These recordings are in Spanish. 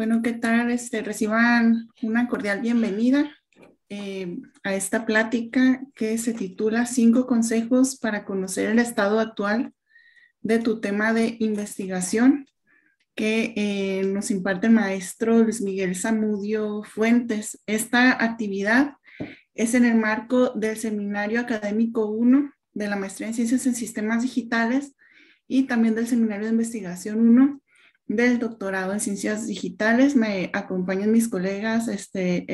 Bueno, ¿qué tal? Este, reciban una cordial bienvenida eh, a esta plática que se titula Cinco consejos para conocer el estado actual de tu tema de investigación que eh, nos imparte el maestro Luis Miguel Zamudio Fuentes. Esta actividad es en el marco del Seminario Académico 1 de la Maestría en Ciencias en Sistemas Digitales y también del Seminario de Investigación 1 del doctorado en ciencias digitales. Me acompañan mis colegas, este,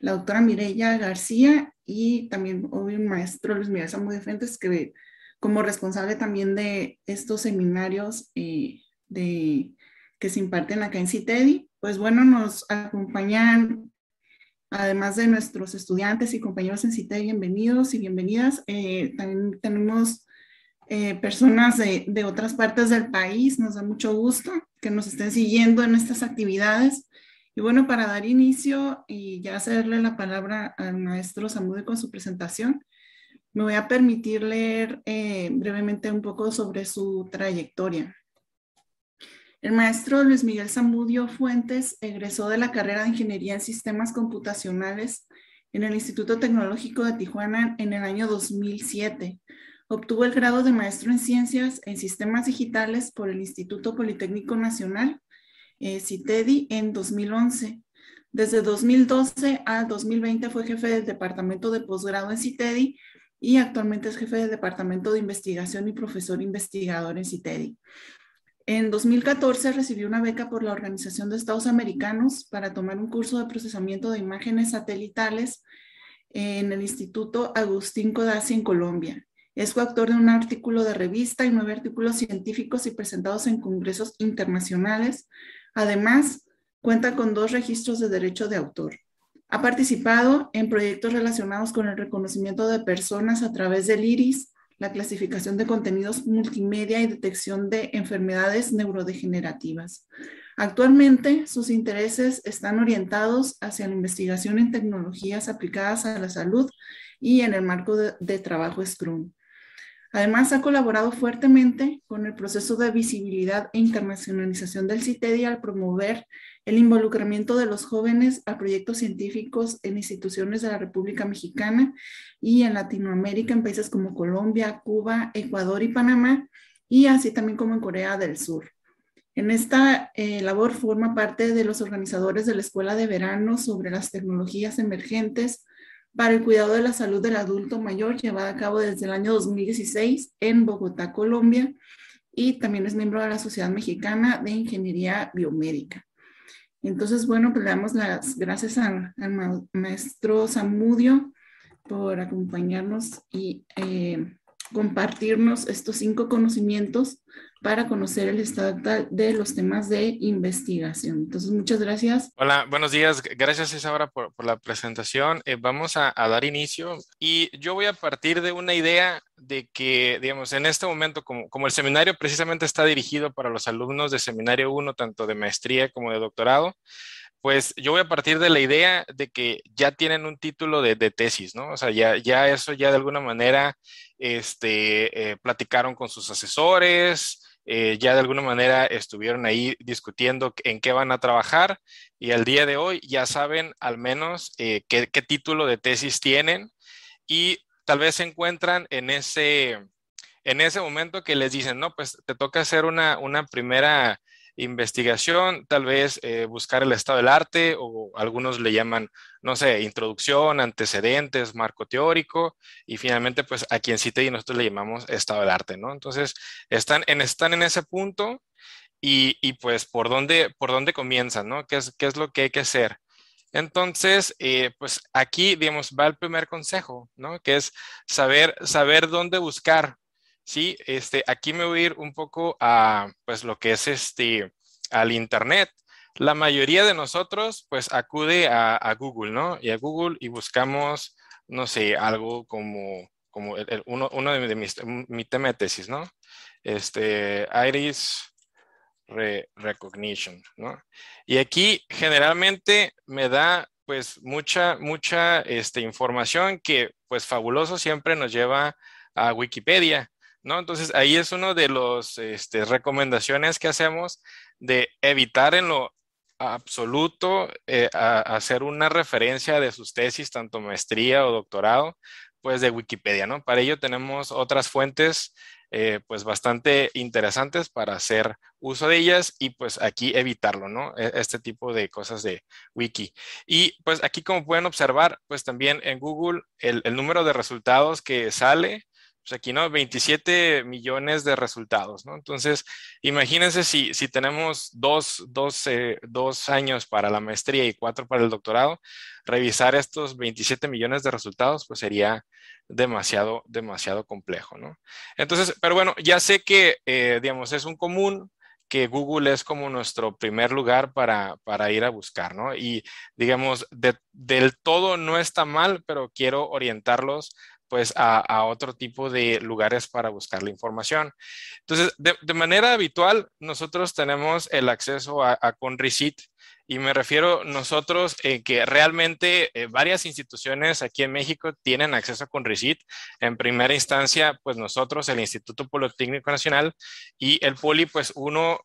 la doctora Mireya García y también hoy un maestro Luis Miguel muy Fentes que como responsable también de estos seminarios eh, de, que se imparten acá en CITEDI. Pues bueno, nos acompañan, además de nuestros estudiantes y compañeros en CITEDI, bienvenidos y bienvenidas. Eh, también tenemos eh, personas de, otras partes del país. Nos da mucho gusto que nos estén siguiendo en estas actividades. Y bueno, para dar inicio y ya hacerle la palabra al maestro Samudio con su presentación, me voy a permitir leer eh, brevemente un poco sobre su trayectoria. El maestro Luis Miguel Zamudio Fuentes egresó de la carrera de Ingeniería en Sistemas Computacionales en el Instituto Tecnológico de Tijuana en el año 2007, Obtuvo el grado de maestro en ciencias en sistemas digitales por el Instituto Politécnico Nacional, eh, CITEDI, en 2011. Desde 2012 a 2020 fue jefe del departamento de posgrado en CITEDI y actualmente es jefe del departamento de investigación y profesor investigador en CITEDI. En 2014 recibió una beca por la Organización de Estados Americanos para tomar un curso de procesamiento de imágenes satelitales en el Instituto Agustín Codazzi en Colombia. Es coautor de un artículo de revista y nueve artículos científicos y presentados en congresos internacionales. Además, cuenta con dos registros de derecho de autor. Ha participado en proyectos relacionados con el reconocimiento de personas a través del iris, la clasificación de contenidos multimedia y detección de enfermedades neurodegenerativas. Actualmente, sus intereses están orientados hacia la investigación en tecnologías aplicadas a la salud y en el marco de, trabajo Scrum. Además, ha colaborado fuertemente con el proceso de visibilidad e internacionalización del CITEDI al promover el involucramiento de los jóvenes a proyectos científicos en instituciones de la República Mexicana y en Latinoamérica, en países como Colombia, Cuba, Ecuador y Panamá, y así también como en Corea del Sur. En esta eh, labor forma parte de los organizadores de la Escuela de Verano sobre las Tecnologías Emergentes para el cuidado de la salud del adulto mayor llevado a cabo desde el año 2016 en Bogotá, Colombia, y también es miembro de la Sociedad Mexicana de Ingeniería Biomédica. Entonces, bueno, pues le damos las gracias al, maestro Samudio por acompañarnos y eh, compartirnos estos cinco conocimientos para conocer el estado de los temas de investigación. Entonces, muchas gracias. Hola, buenos días. Gracias, Isabra, por, la presentación. Eh, vamos a, dar inicio y yo voy a partir de una idea de que, digamos, en este momento, como, el seminario precisamente está dirigido para los alumnos de Seminario 1, tanto de maestría como de doctorado, pues yo voy a partir de la idea de que ya tienen un título de, tesis, ¿no? O sea, ya, eso ya de alguna manera este, eh, platicaron con sus asesores, eh, ya de alguna manera estuvieron ahí discutiendo en qué van a trabajar y al día de hoy ya saben al menos eh, qué, título de tesis tienen y tal vez se encuentran en ese, en ese momento que les dicen, no, pues te toca hacer una, una primera investigación, tal vez eh, buscar el estado del arte o algunos le llaman, no sé, introducción, antecedentes, marco teórico y finalmente pues a quien cite y nosotros le llamamos estado del arte, ¿no? Entonces están en, están en ese punto y, pues por dónde, por dónde comienzan, ¿no? ¿Qué es, qué es lo que hay que hacer? Entonces, eh, pues aquí, digamos, va el primer consejo, ¿no? Que es saber, saber dónde buscar, ¿sí? Este, aquí me voy a ir un poco a, pues, lo que es este, al Internet, la mayoría de nosotros pues acude a, Google, ¿no? Y a Google y buscamos, no sé, algo como, como uno, de, mis, mi tema de tesis, ¿no? Este, Iris Recognition, ¿no? Y aquí generalmente me da pues mucha, mucha este, información que pues fabuloso siempre nos lleva a Wikipedia, ¿no? Entonces ahí es una de las este, recomendaciones que hacemos de evitar en lo absoluto eh, hacer una referencia de sus tesis, tanto maestría o doctorado, pues de Wikipedia, ¿no? Para ello tenemos otras fuentes eh, pues bastante interesantes para hacer uso de ellas y pues aquí evitarlo, ¿no? E, este tipo de cosas de wiki. Y pues aquí como pueden observar, pues también en Google el número de resultados que sale pues aquí, ¿no? 27 millones de resultados, ¿no? Entonces, imagínense si, tenemos dos, eh, dos, años para la maestría y cuatro para el doctorado, revisar estos 27 millones de resultados, pues sería demasiado, demasiado complejo, ¿no? Entonces, pero bueno, ya sé que, eh, digamos, es un común, que Google es como nuestro primer lugar para, ir a buscar, ¿no? Y digamos, del todo no está mal, pero quiero orientarlos pues a, otro tipo de lugares para buscar la información. Entonces, de, manera habitual, nosotros tenemos el acceso a, a y me refiero nosotros eh, que realmente eh, varias instituciones aquí en México tienen acceso con RISIT. En primera instancia, pues nosotros, el Instituto Politécnico Nacional y el Poli, pues uno,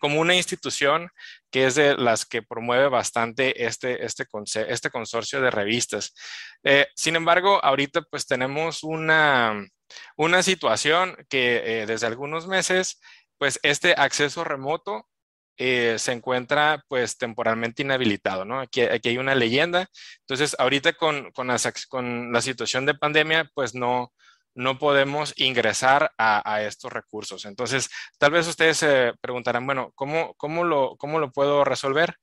como una institución que es de las que promueve bastante este, este, este consorcio de revistas. Eh, sin embargo, ahorita pues tenemos una, una situación que eh, desde algunos meses pues este acceso remoto eh, se encuentra pues temporalmente inhabilitado, ¿no? Aquí, hay una leyenda. Entonces, ahorita con, con, la, con la situación de pandemia, pues no, no podemos ingresar a, estos recursos. Entonces, tal vez ustedes se preguntarán, bueno, ¿cómo, cómo, lo, puedo resolver?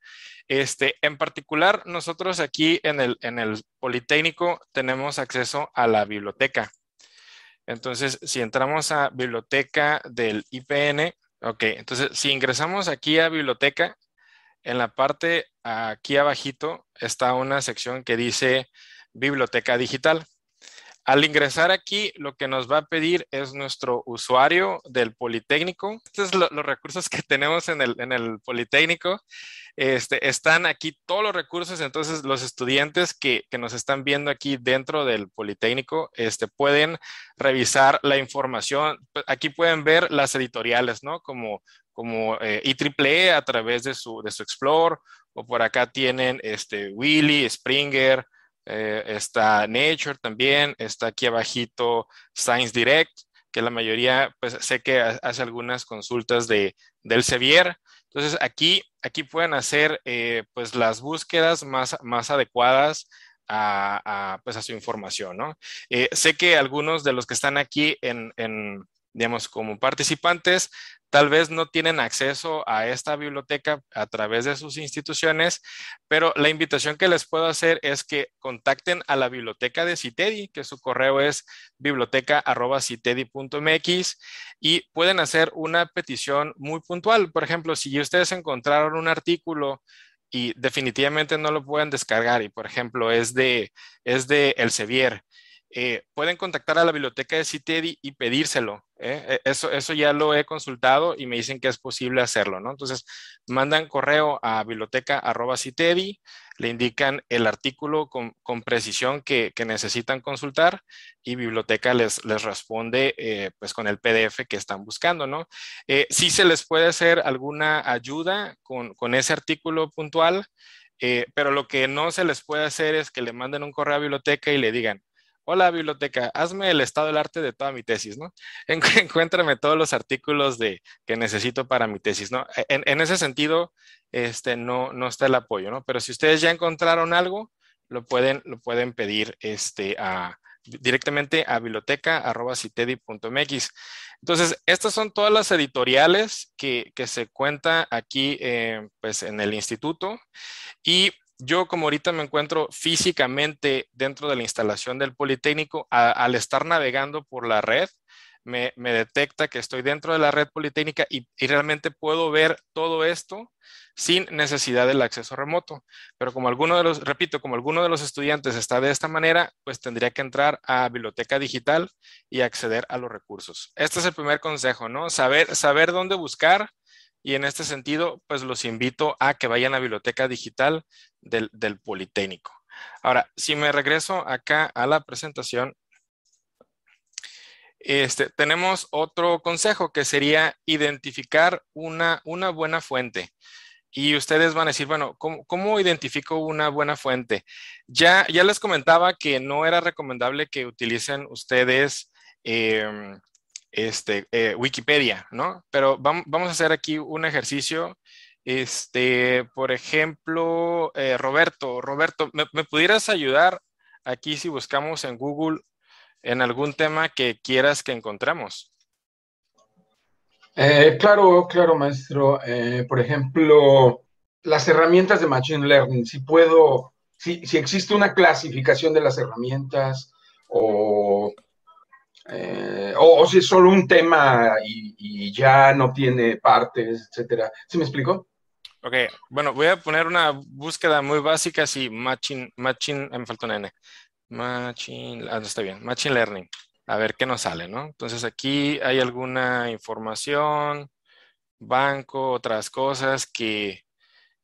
Este, en particular, nosotros aquí en el, en el Politécnico tenemos acceso a la biblioteca. Entonces, si entramos a biblioteca del IPN, Ok, entonces si ingresamos aquí a biblioteca, en la parte aquí abajito está una sección que dice biblioteca digital. Al ingresar aquí, lo que nos va a pedir es nuestro usuario del Politécnico. Estos son los recursos que tenemos en el, Politécnico. Este, están aquí todos los recursos, entonces los estudiantes que, nos están viendo aquí dentro del Politécnico este, pueden revisar la información. Aquí pueden ver las editoriales, ¿no? Como, como eh, IEEE e a través de su, de Explore, o por acá tienen este, Willy, Springer, eh, está Nature también, está aquí abajito Science Direct, que la mayoría, pues sé que hace algunas consultas de, del Sevier. Entonces aquí, aquí pueden hacer eh, pues las búsquedas más, más adecuadas a, pues a su información, ¿no? Eh, sé que algunos de los que están aquí en, en digamos, como participantes, tal vez no tienen acceso a esta biblioteca a través de sus instituciones, pero la invitación que les puedo hacer es que contacten a la biblioteca de CITEDI, que su correo es biblioteca.citedi.mx y pueden hacer una petición muy puntual. Por ejemplo, si ustedes encontraron un artículo y definitivamente no lo pueden descargar y por ejemplo es de es de Elsevier eh, pueden contactar a la biblioteca de CITEDI y pedírselo. ¿eh? E, eso, ya lo he consultado y me dicen que es posible hacerlo, ¿no? Entonces, mandan correo a biblioteca.citedi, le indican el artículo con, precisión que, necesitan consultar y biblioteca les, les responde eh, pues con el PDF que están buscando, ¿no? si se les puede hacer alguna ayuda con ese artículo puntual, pero lo que no se les puede hacer es que le manden un correo a biblioteca y le digan, hola biblioteca, hazme el estado del arte de toda mi tesis, ¿no? Encuéntrame todos los artículos de, que necesito para mi tesis, ¿no? E-, en, ese sentido, este, no, no está el apoyo, ¿no? Pero si ustedes ya encontraron algo, lo pueden, lo pueden pedir este, directamente a biblioteca.citedi.mx. Entonces, estas son todas las editoriales que, se cuenta aquí eh, pues en el instituto y yo como ahorita me encuentro físicamente dentro de la instalación del Politécnico, al estar navegando por la red, me, detecta que estoy dentro de la red Politécnica y, realmente puedo ver todo esto sin necesidad del acceso remoto. Pero como alguno de los, repito, como alguno de los estudiantes está de esta manera, pues tendría que entrar a biblioteca digital y acceder a los recursos. Este es el primer consejo, ¿no? Saber, saber dónde buscar, y en este sentido, pues los invito a que vayan a Biblioteca Digital, del, del Politécnico. Ahora, si me regreso acá a la presentación, este, tenemos otro consejo que sería identificar una, una, buena fuente. Y ustedes van a decir, bueno, ¿cómo, ¿cómo, identifico una buena fuente? Ya, ya les comentaba que no era recomendable que utilicen ustedes em, este, eh, Wikipedia, ¿no? Pero vamos, a hacer aquí un ejercicio este, por ejemplo, eh, Roberto, Roberto, ¿me, pudieras ayudar aquí si buscamos en Google en algún tema que quieras que encontremos? Eh, claro, claro, maestro. Eh, por ejemplo, las herramientas de Machine Learning, si puedo, si, si existe una clasificación de las herramientas o, si es solo un tema y, ya no tiene partes, etcétera. ¿Sí me explico? Ok, bueno, voy a poner una búsqueda muy básica, si machine, machine, eh, me falta una N. Machine, ah, está bien, machine learning. A ver qué nos sale, ¿no? Entonces aquí hay alguna información, banco, otras cosas que,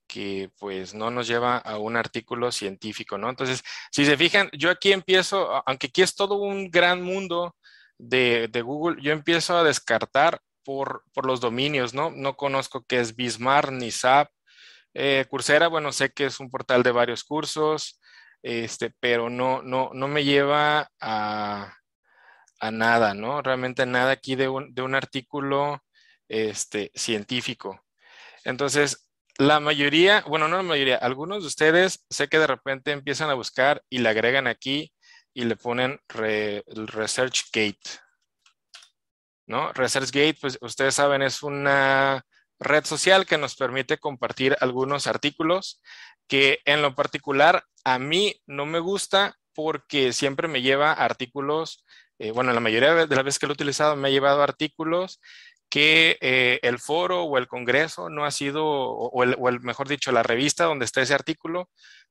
que pues no nos lleva a un artículo científico, ¿no? Entonces, si se fijan, yo aquí empiezo, aunque aquí es todo un gran mundo de, de Google, yo empiezo a descartar por, los dominios, ¿no? No conozco qué es Bismarck ni SAP. Eh, Coursera, bueno, sé que es un portal de varios cursos, este, pero no, no, no me lleva a, nada, ¿no? Realmente nada aquí de un, artículo este, científico. Entonces, la mayoría, bueno, no la mayoría, algunos de ustedes sé que de repente empiezan a buscar y le agregan aquí y le ponen ResearchGate Research Gate. ResearchGate, pues ustedes saben, es una red social que nos permite compartir algunos artículos que en lo particular a mí no me gusta porque siempre me lleva artículos, eh, bueno, la mayoría de las veces que lo he utilizado me ha llevado artículos que eh, el foro o el congreso no ha sido, o el, el, mejor dicho, la revista donde está ese artículo,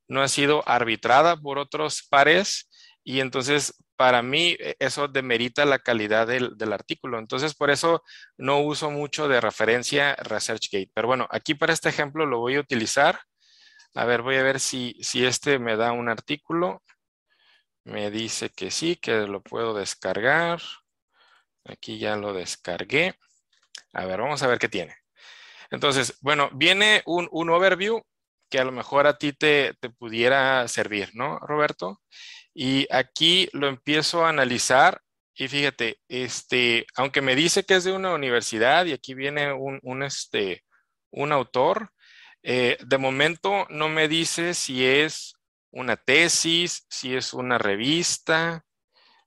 no ha sido arbitrada por otros pares y entonces para mí eh, eso demerita la calidad del, artículo. Entonces, por eso no uso mucho de referencia ResearchGate. Pero bueno, aquí para este ejemplo lo voy a utilizar. A ver, voy a ver si, si este me da un artículo. Me dice que sí, que lo puedo descargar. Aquí ya lo descargué. A ver, vamos a ver qué tiene. Entonces, bueno, viene un, un overview que a lo mejor a ti te, te pudiera servir, ¿no, Roberto? Y aquí lo empiezo a analizar y fíjate, este, aunque me dice que es de una universidad y aquí viene un, este, un autor, eh, de momento no me dice si es una tesis, si es una revista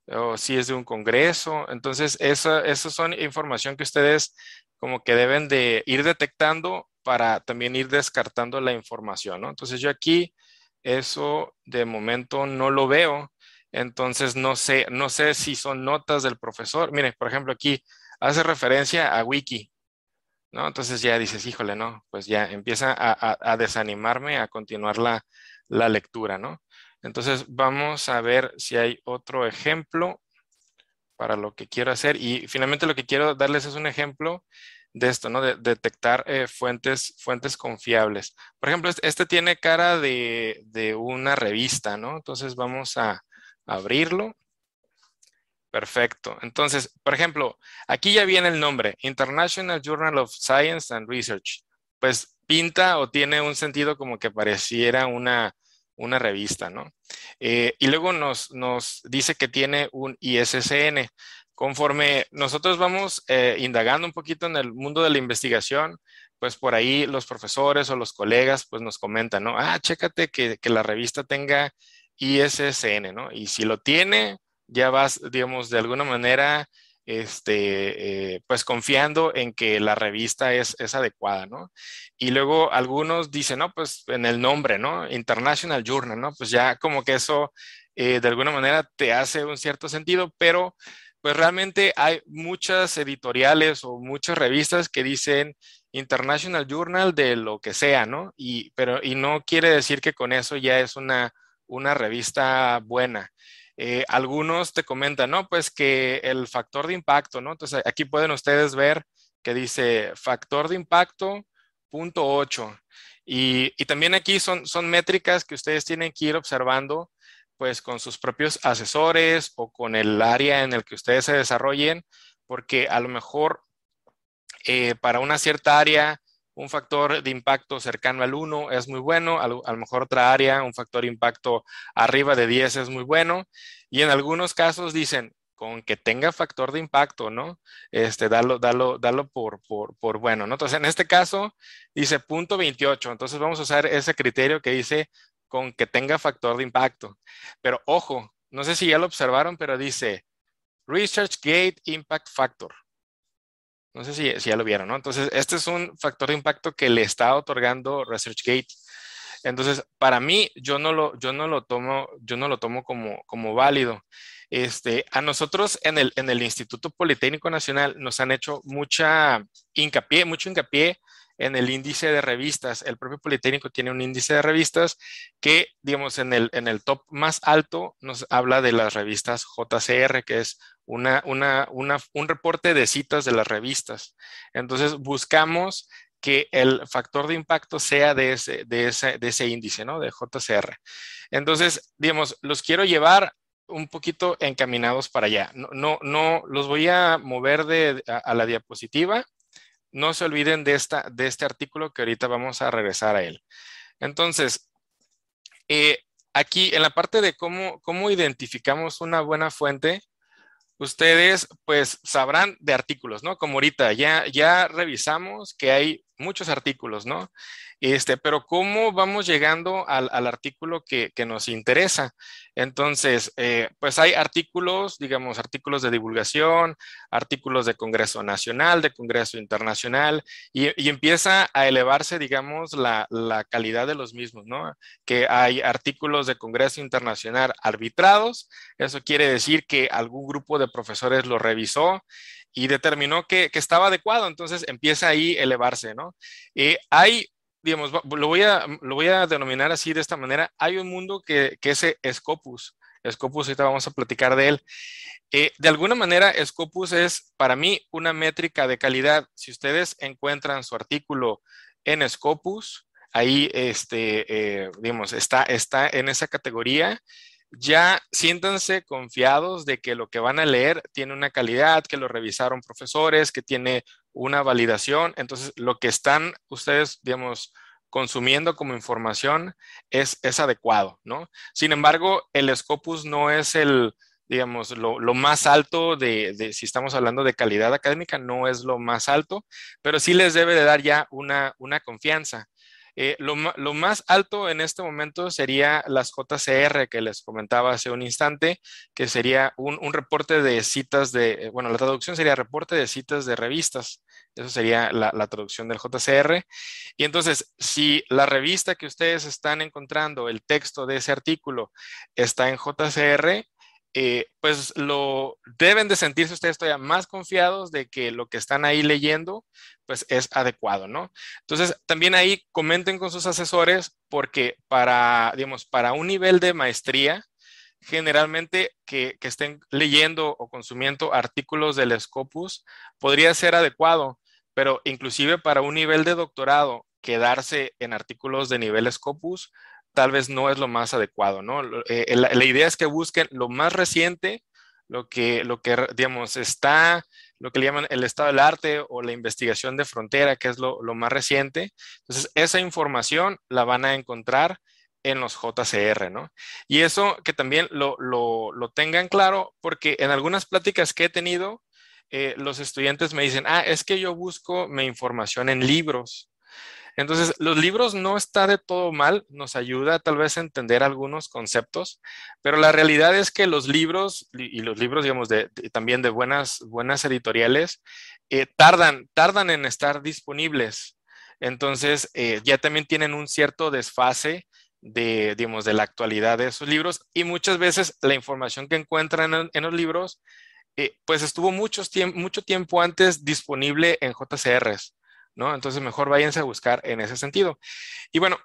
o si es de un congreso. Entonces, esa, esas son información que ustedes como que deben de ir detectando para también ir descartando la información, ¿no? Entonces yo aquí eso de momento no lo veo. Entonces no sé, no sé si son notas del profesor. mire por ejemplo, aquí hace referencia a Wiki. ¿no? Entonces ya dices, híjole, no, pues ya empieza a, desanimarme a continuar la, la lectura, ¿no? Entonces vamos a ver si hay otro ejemplo para lo que quiero hacer. Y finalmente lo que quiero darles es un ejemplo de esto, ¿no? De detectar eh, fuentes, fuentes confiables. Por ejemplo, este tiene cara de, una revista, ¿no? Entonces vamos a abrirlo. Perfecto. Entonces, por ejemplo, aquí ya viene el nombre, International Journal of Science and Research. Pues pinta o tiene un sentido como que pareciera una, una revista, ¿no? Eh, y luego nos, nos dice que tiene un ISSN. Conforme nosotros vamos eh, indagando un poquito en el mundo de la investigación, pues por ahí los profesores o los colegas pues nos comentan, ¿no? Ah, chécate que, la revista tenga ISSN, ¿no? Y si lo tiene, ya vas, digamos, de alguna manera, este, eh, pues confiando en que la revista es, es, adecuada, ¿no? Y luego algunos dicen, no, pues en el nombre, ¿no? International Journal, ¿no? Pues ya como que eso eh, de alguna manera te hace un cierto sentido, pero pues realmente hay muchas editoriales o muchas revistas que dicen International Journal de lo que sea, ¿no? Y, pero, no quiere decir que con eso ya es una, revista buena. Eh, algunos te comentan, ¿no? Pues que el factor de impacto, ¿no? Entonces aquí pueden ustedes ver que dice factor de impacto, punto 8. Y, también aquí son, son métricas que ustedes tienen que ir observando pues con sus propios asesores o con el área en el que ustedes se desarrollen, porque a lo mejor eh, para una cierta área un factor de impacto cercano al 1 es muy bueno, a lo, mejor otra área, un factor de impacto arriba de 10 es muy bueno, y en algunos casos dicen, con que tenga factor de impacto, ¿no? Este, dalo, dalo, dalo por, por, por bueno, ¿no? Entonces, en este caso, dice punto 28, entonces vamos a usar ese criterio que dice con que tenga factor de impacto. Pero ojo, no sé si ya lo observaron, pero dice Research Gate Impact Factor. No sé si, si, ya lo vieron, ¿no? Entonces, este es un factor de impacto que le está otorgando Research gate Entonces, para mí, yo no lo, yo no lo tomo, yo no lo tomo como, como válido. Este, a nosotros en el, en el Instituto Politécnico Nacional nos han hecho mucha hincapié, mucho hincapié en el índice de revistas. El propio Politécnico tiene un índice de revistas que, digamos, en el, en el top más alto nos habla de las revistas JCR, que es una, un reporte de citas de las revistas. Entonces, buscamos que el factor de impacto sea de ese, de ese, índice, ¿no? De JCR. Entonces, digamos, los quiero llevar un poquito encaminados para allá. No, no, los voy a mover de, a, a la diapositiva, no se olviden de, esta, de este artículo que ahorita vamos a regresar a él. Entonces, eh, aquí en la parte de cómo, cómo identificamos una buena fuente, ustedes pues sabrán de artículos, ¿no? Como ahorita ya, ya revisamos que hay muchos artículos, ¿no? Este, pero ¿cómo vamos llegando al, artículo que, nos interesa? Entonces, eh, pues hay artículos, digamos, artículos de divulgación, artículos de Congreso Nacional, de Congreso Internacional, y, empieza a elevarse, digamos, la, calidad de los mismos, ¿no? Que hay artículos de Congreso Internacional arbitrados, eso quiere decir que algún grupo de profesores lo revisó y determinó que, estaba adecuado, entonces empieza ahí a elevarse, ¿no? Y eh, hay, digamos, lo voy, a, lo voy a denominar así de esta manera, hay un mundo que, que es eh, Scopus, Scopus, ahorita vamos a platicar de él. Eh, de alguna manera, Scopus es para mí una métrica de calidad. Si ustedes encuentran su artículo en Scopus, ahí, este, digamos, está, está en esa categoría ya siéntanse confiados de que lo que van a leer tiene una calidad, que lo revisaron profesores, que tiene una validación. Entonces, lo que están ustedes, digamos, consumiendo como información es, adecuado, ¿no? Sin embargo, el Scopus no es el, digamos, lo, más alto de, si estamos hablando de calidad académica, no es lo más alto, pero sí les debe de dar ya una confianza. Eh, lo, más alto en este momento sería las JCR que les comentaba hace un instante, que sería un, reporte de citas de, eh, bueno, la traducción sería reporte de citas de revistas. Eso sería la, traducción del JCR. Y entonces, si la revista que ustedes están encontrando, el texto de ese artículo, está en JCR, eh, pues lo deben de sentirse ustedes todavía más confiados de que lo que están ahí leyendo, pues es adecuado, ¿no? Entonces, también ahí comenten con sus asesores porque para, digamos, para un nivel de maestría, generalmente que estén leyendo o consumiendo artículos del Scopus podría ser adecuado, pero inclusive para un nivel de doctorado, quedarse en artículos de nivel Scopus tal vez no es lo más adecuado, ¿no? Eh, la, idea es que busquen lo más reciente, lo que, lo que, digamos, está, lo que le llaman el estado del arte o la investigación de frontera, que es lo, más reciente. Entonces, esa información la van a encontrar en los JCR, ¿no? Y eso que también lo, lo, tengan claro, porque en algunas pláticas que he tenido, eh, los estudiantes me dicen, ah, es que yo busco mi información en libros. Entonces, los libros no está de todo mal, nos ayuda tal vez a entender algunos conceptos, pero la realidad es que los libros y los libros, digamos, también de buenas, buenas editoriales, eh, tardan, tardan en estar disponibles. Entonces, eh, ya también tienen un cierto desfase de, digamos, de la actualidad de esos libros y muchas veces la información que encuentran en, los libros, eh, pues estuvo muchos mucho tiempo antes disponible en JCRs. ¿no? Entonces mejor váyanse a buscar en ese sentido. Y bueno,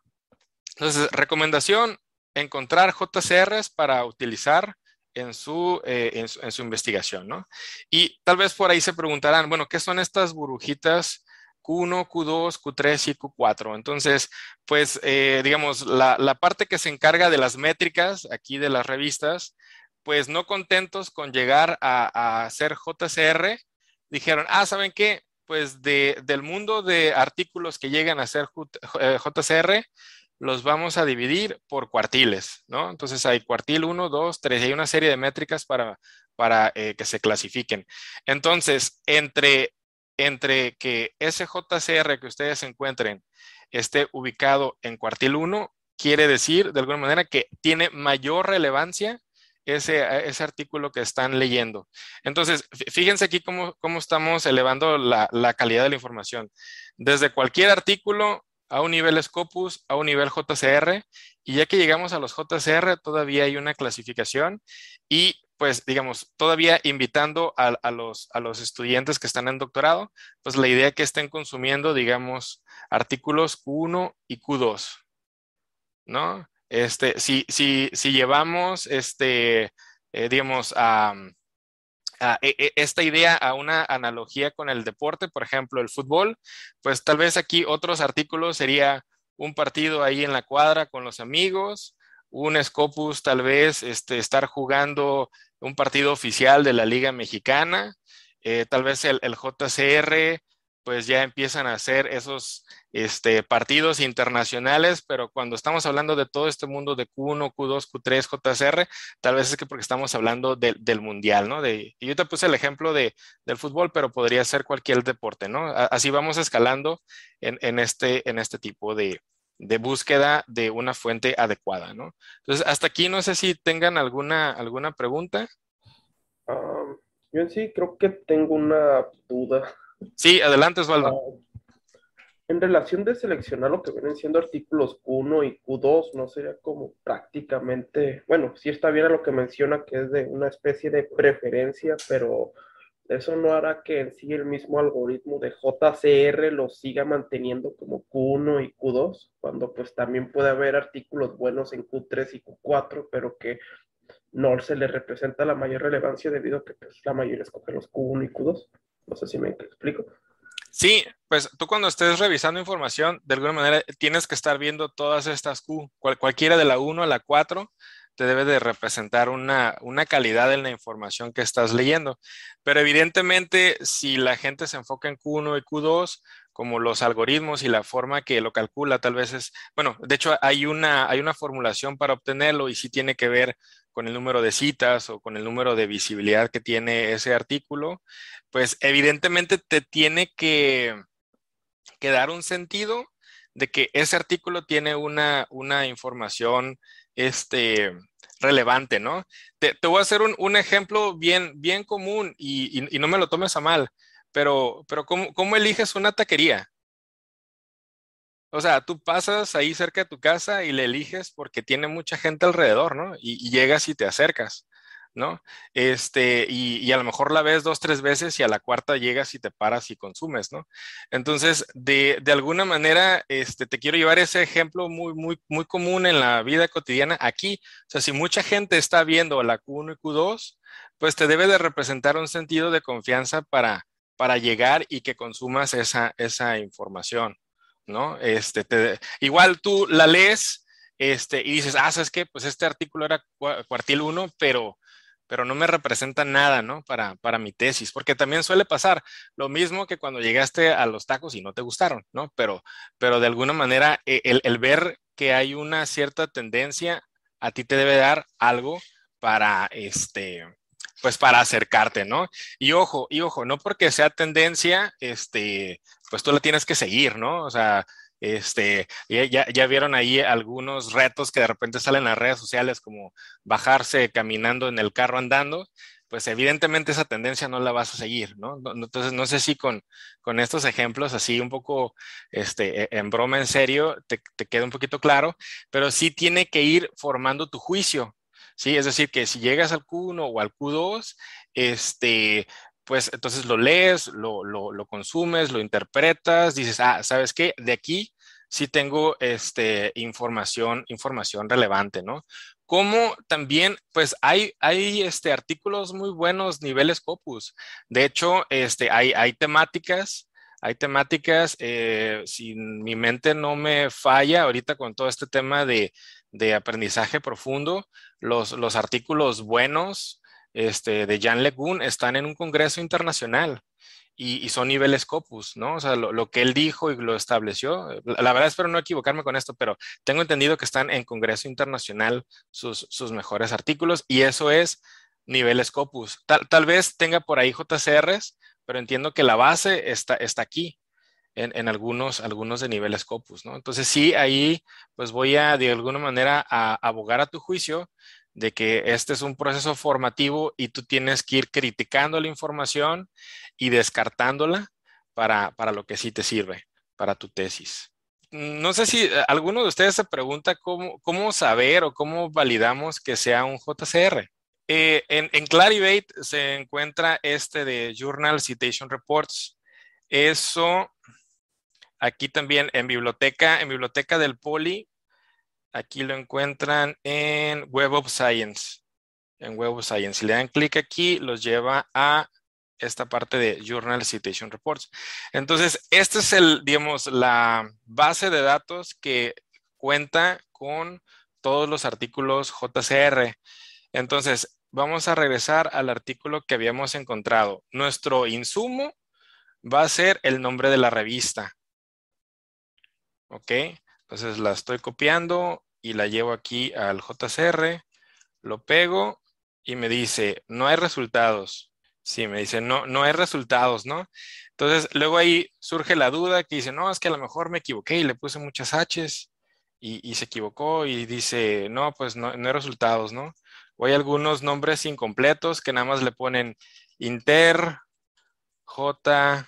entonces recomendación, encontrar JCRs para utilizar en su, eh, en, investigación, ¿no? Y tal vez por ahí se preguntarán, bueno, ¿qué son estas burbujitas Q1, Q2, Q3 y Q4? Entonces, pues, eh, digamos, la, parte que se encarga de las métricas aquí de las revistas, pues no contentos con llegar a, a hacer JCR, dijeron, ah, ¿saben qué? pues del mundo de artículos que llegan a ser JCR, eh, los vamos a dividir por cuartiles, ¿no? Entonces hay cuartil 1, 2, 3, hay una serie de métricas para, para eh, que se clasifiquen. Entonces, entre, entre que ese JCR que ustedes encuentren esté ubicado en cuartil 1, quiere decir de alguna manera que tiene mayor relevancia ese, artículo que están leyendo. Entonces, fíjense aquí cómo, estamos elevando la, calidad de la información. Desde cualquier artículo a un nivel Scopus, a un nivel JCR, y ya que llegamos a los JCR, todavía hay una clasificación y pues digamos, todavía invitando a, a los, a los estudiantes que están en doctorado, pues la idea es que estén consumiendo, digamos, artículos Q1 y Q2, ¿no? Este, si, llevamos, este, eh, digamos, a, e, e, esta idea a una analogía con el deporte, por ejemplo, el fútbol, pues tal vez aquí otros artículos sería un partido ahí en la cuadra con los amigos, un Scopus tal vez este, estar jugando un partido oficial de la Liga Mexicana, eh, tal vez el JCR pues ya empiezan a hacer esos este, partidos internacionales, pero cuando estamos hablando de todo este mundo de Q1, Q2, Q3, JCR, tal vez es que porque estamos hablando del mundial, ¿no? De, yo te puse el ejemplo de, del fútbol, pero podría ser cualquier deporte, ¿no? Así vamos escalando en, este, en este tipo de, búsqueda de una fuente adecuada, ¿no? Entonces, hasta aquí no sé si tengan alguna, alguna pregunta. Ah, yo en sí creo que tengo una duda. Sí, adelante, Osvaldo. Ah, en relación de seleccionar lo que vienen siendo artículos Q1 y Q2, no sería como prácticamente, bueno, sí está bien a lo que menciona que es de una especie de preferencia, pero eso no hará que en sí el mismo algoritmo de JCR lo siga manteniendo como Q1 y Q2, cuando pues también puede haber artículos buenos en Q3 y Q4, pero que no se le representa la mayor relevancia debido a que pues, la mayoría escoge los Q1 y Q2. No si me explico. Sí, pues tú cuando estés revisando información, de alguna manera tienes que estar viendo todas estas Q, cualquiera de la 1 a la 4 te debe de representar una, una, calidad en la información que estás leyendo. Pero evidentemente, si la gente se enfoca en Q1 y Q2, como los algoritmos y la forma que lo calcula, tal vez es, bueno, de hecho hay una, hay una formulación para obtenerlo y si tiene que ver con el número de citas o con el número de visibilidad que tiene ese artículo, pues evidentemente te tiene que, dar un sentido de que ese artículo tiene una, información este, relevante, ¿no? Te, voy a hacer un, ejemplo bien, bien común y no me lo tomes a mal pero, pero ¿cómo, ¿cómo eliges una taquería? O sea, tú pasas ahí cerca de tu casa y le eliges porque tiene mucha gente alrededor, ¿no? Y, llegas y te acercas, ¿no? Este, y, a lo mejor la ves dos, tres veces y a la cuarta llegas y te paras y consumes, ¿no? Entonces, de, alguna manera, este, te quiero llevar ese ejemplo muy, muy, muy común en la vida cotidiana aquí. O sea, si mucha gente está viendo la Q1 y Q2, pues te debe de representar un sentido de confianza para, para llegar y que consumas esa, esa información, ¿no? Este, igual tú la lees este, y dices, ah, ¿sabes qué? Pues este artículo era cuartil 1, pero, pero no me representa nada, ¿no? Para, para mi tesis, porque también suele pasar lo mismo que cuando llegaste a los tacos y no te gustaron, ¿no? Pero, pero de alguna manera eh, el, el ver que hay una cierta tendencia a ti te debe dar algo para, este, pues para acercarte, ¿no? Y ojo, y ojo, no porque sea tendencia, este, pues tú la tienes que seguir, ¿no? O sea, este, ya, ya, vieron ahí algunos retos que de repente salen en las redes sociales, como bajarse caminando en el carro andando, pues evidentemente esa tendencia no la vas a seguir, ¿no? Entonces, no sé si con, con estos ejemplos, así un poco este, en broma, en serio, te, te queda un poquito claro, pero sí tiene que ir formando tu juicio, ¿sí? Es decir, que si llegas al Q1 o al Q2, este, pues entonces lo lees, lo, lo, consumes, lo interpretas, dices, ah, ¿sabes qué? De aquí sí tengo este, información, información relevante, ¿no? Como también, pues hay, hay este, artículos muy buenos, niveles Copus. De hecho, este, hay, hay temáticas hay temáticas, eh, si mi mente no me falla ahorita con todo este tema de, de aprendizaje profundo. Los, los artículos buenos este, de Jan Legun están en un congreso internacional y, son niveles Scopus, ¿no? O sea, lo, que él dijo y lo estableció. Eh, la verdad espero no equivocarme con esto, pero tengo entendido que están en congreso internacional sus, mejores artículos y eso es niveles Scopus. Tal, tal vez tenga por ahí JCRs, pero entiendo que la base está, está aquí en, algunos, algunos de niveles Scopus, ¿no? Entonces sí, ahí pues voy a de alguna manera a abogar a tu juicio de que este es un proceso formativo y tú tienes que ir criticando la información y descartándola para, para lo que sí te sirve, para tu tesis. No sé si eh, alguno de ustedes se pregunta cómo, cómo saber o cómo validamos que sea un JCR. Eh, en, en Clarivate se encuentra este de Journal Citation Reports. Eso Aquí también en biblioteca, en biblioteca del Poli, aquí lo encuentran en Web of Science. En Web of Science. Si le dan clic aquí, los lleva a esta parte de Journal Citation Reports. Entonces, esta es el, la base de datos que cuenta con todos los artículos JCR. Entonces, vamos a regresar al artículo que habíamos encontrado. Nuestro insumo va a ser el nombre de la revista. ¿Ok? Entonces la estoy copiando y la llevo aquí al JCR, lo pego y me dice, no hay resultados. Sí, me dice, no, no hay resultados, ¿no? Entonces luego ahí surge la duda que dice, no, es que a lo mejor me equivoqué y le puse muchas Hs y, se equivocó y dice, no, pues no, no hay resultados, ¿no? O hay algunos nombres incompletos que nada más le ponen inter, j,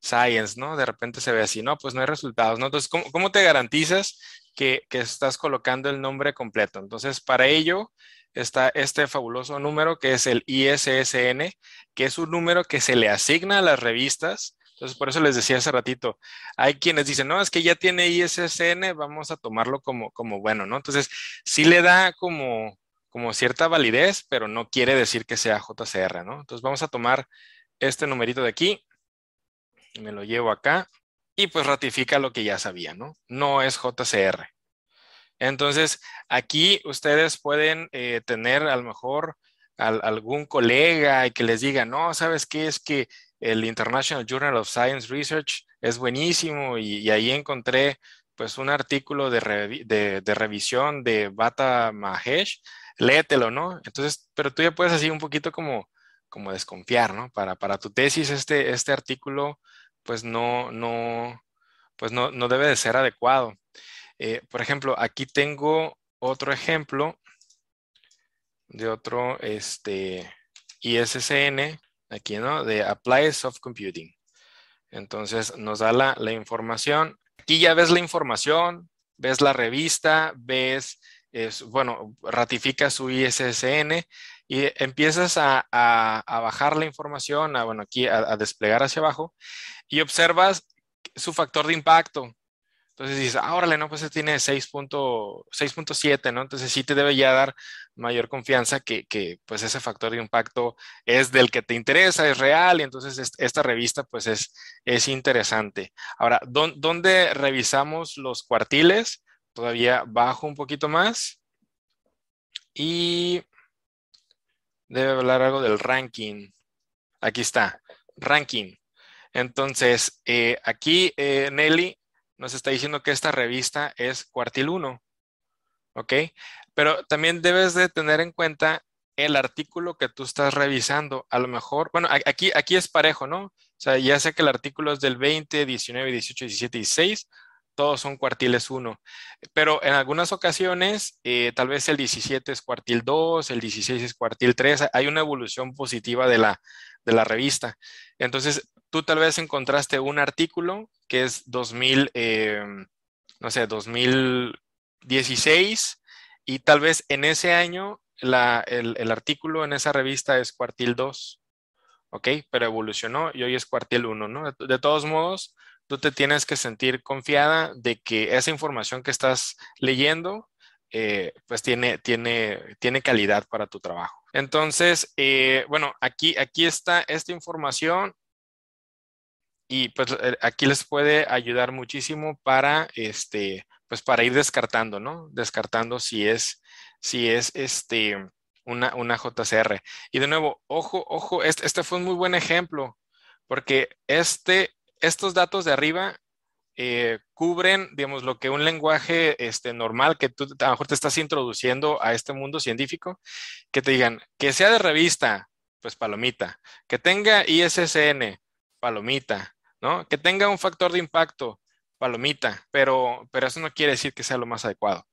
science, ¿no? De repente se ve así, no, pues no hay resultados, ¿no? Entonces, ¿cómo, te garantizas que, estás colocando el nombre completo? Entonces, para ello está este fabuloso número que es el ISSN, que es un número que se le asigna a las revistas. Entonces, por eso les decía hace ratito, hay quienes dicen, no, es que ya tiene ISSN, vamos a tomarlo como, bueno, ¿no? Entonces, sí le da como, como cierta validez, pero no quiere decir que sea JCR, ¿no? Entonces, vamos a tomar este numerito de aquí, me lo llevo acá y pues ratifica lo que ya sabía, ¿no? No es JCR. Entonces, aquí ustedes pueden eh, tener a lo mejor algún colega que les diga, no, ¿sabes qué? Es que el International Journal of Science Research es buenísimo y, ahí encontré pues un artículo de, de, revisión de Bata Mahesh, léetelo, ¿no? Entonces, pero tú ya puedes así un poquito como, como desconfiar, ¿no? Para, para tu tesis este, este artículo pues no, no, pues no, debe de ser adecuado. Eh, por ejemplo, aquí tengo otro ejemplo de otro este, ISSN, aquí, ¿no? De Applied of Computing. Entonces nos da la, la información. Aquí ya ves la información, ves la revista, ves, es, bueno, ratifica su ISSN y empiezas a, a, bajar la información, a, bueno, aquí a, desplegar hacia abajo y observas su factor de impacto. Entonces dices, ah, órale, no, pues este tiene 6.7, ¿no? Entonces sí te debe ya dar mayor confianza que, que, pues ese factor de impacto es del que te interesa, es real, y entonces esta revista pues es, es interesante. Ahora, ¿dónde revisamos los cuartiles? Todavía bajo un poquito más. Y debe hablar algo del ranking. Aquí está, ranking. Entonces, eh, aquí eh, Nelly nos está diciendo que esta revista es cuartil 1. ¿Ok? Pero también debes de tener en cuenta el artículo que tú estás revisando. A lo mejor, bueno, aquí, aquí es parejo, ¿no? O sea, ya sé que el artículo es del 20, 19, 18, 17 y 16, todos son cuartiles 1, pero en algunas ocasiones eh, tal vez el 17 es cuartil 2, el 16 es cuartil 3, hay una evolución positiva de la, revista. Entonces, tú tal vez encontraste un artículo que es 2000, em, no sé, 2016 y tal vez en ese año el, artículo en esa revista es cuartil 2, ¿ok? Pero evolucionó y hoy es cuartil 1, ¿no? de todos modos, tú te tienes que sentir confiada de que esa información que estás leyendo, eh, pues tiene, tiene, tiene calidad para tu trabajo. Entonces, eh, bueno, aquí, aquí está esta información y pues eh, aquí les puede ayudar muchísimo para, este, pues para ir descartando, ¿no? Descartando si es, si es este, una, una JCR. Y de nuevo, ojo, ojo, este, este fue un muy buen ejemplo porque este estos datos de arriba eh, cubren, digamos, lo que un lenguaje este, normal, que tú a lo mejor te estás introduciendo a este mundo científico, que te digan, que sea de revista, pues palomita, que tenga ISSN, palomita, ¿no? Que tenga un factor de impacto, palomita, pero, pero eso no quiere decir que sea lo más adecuado.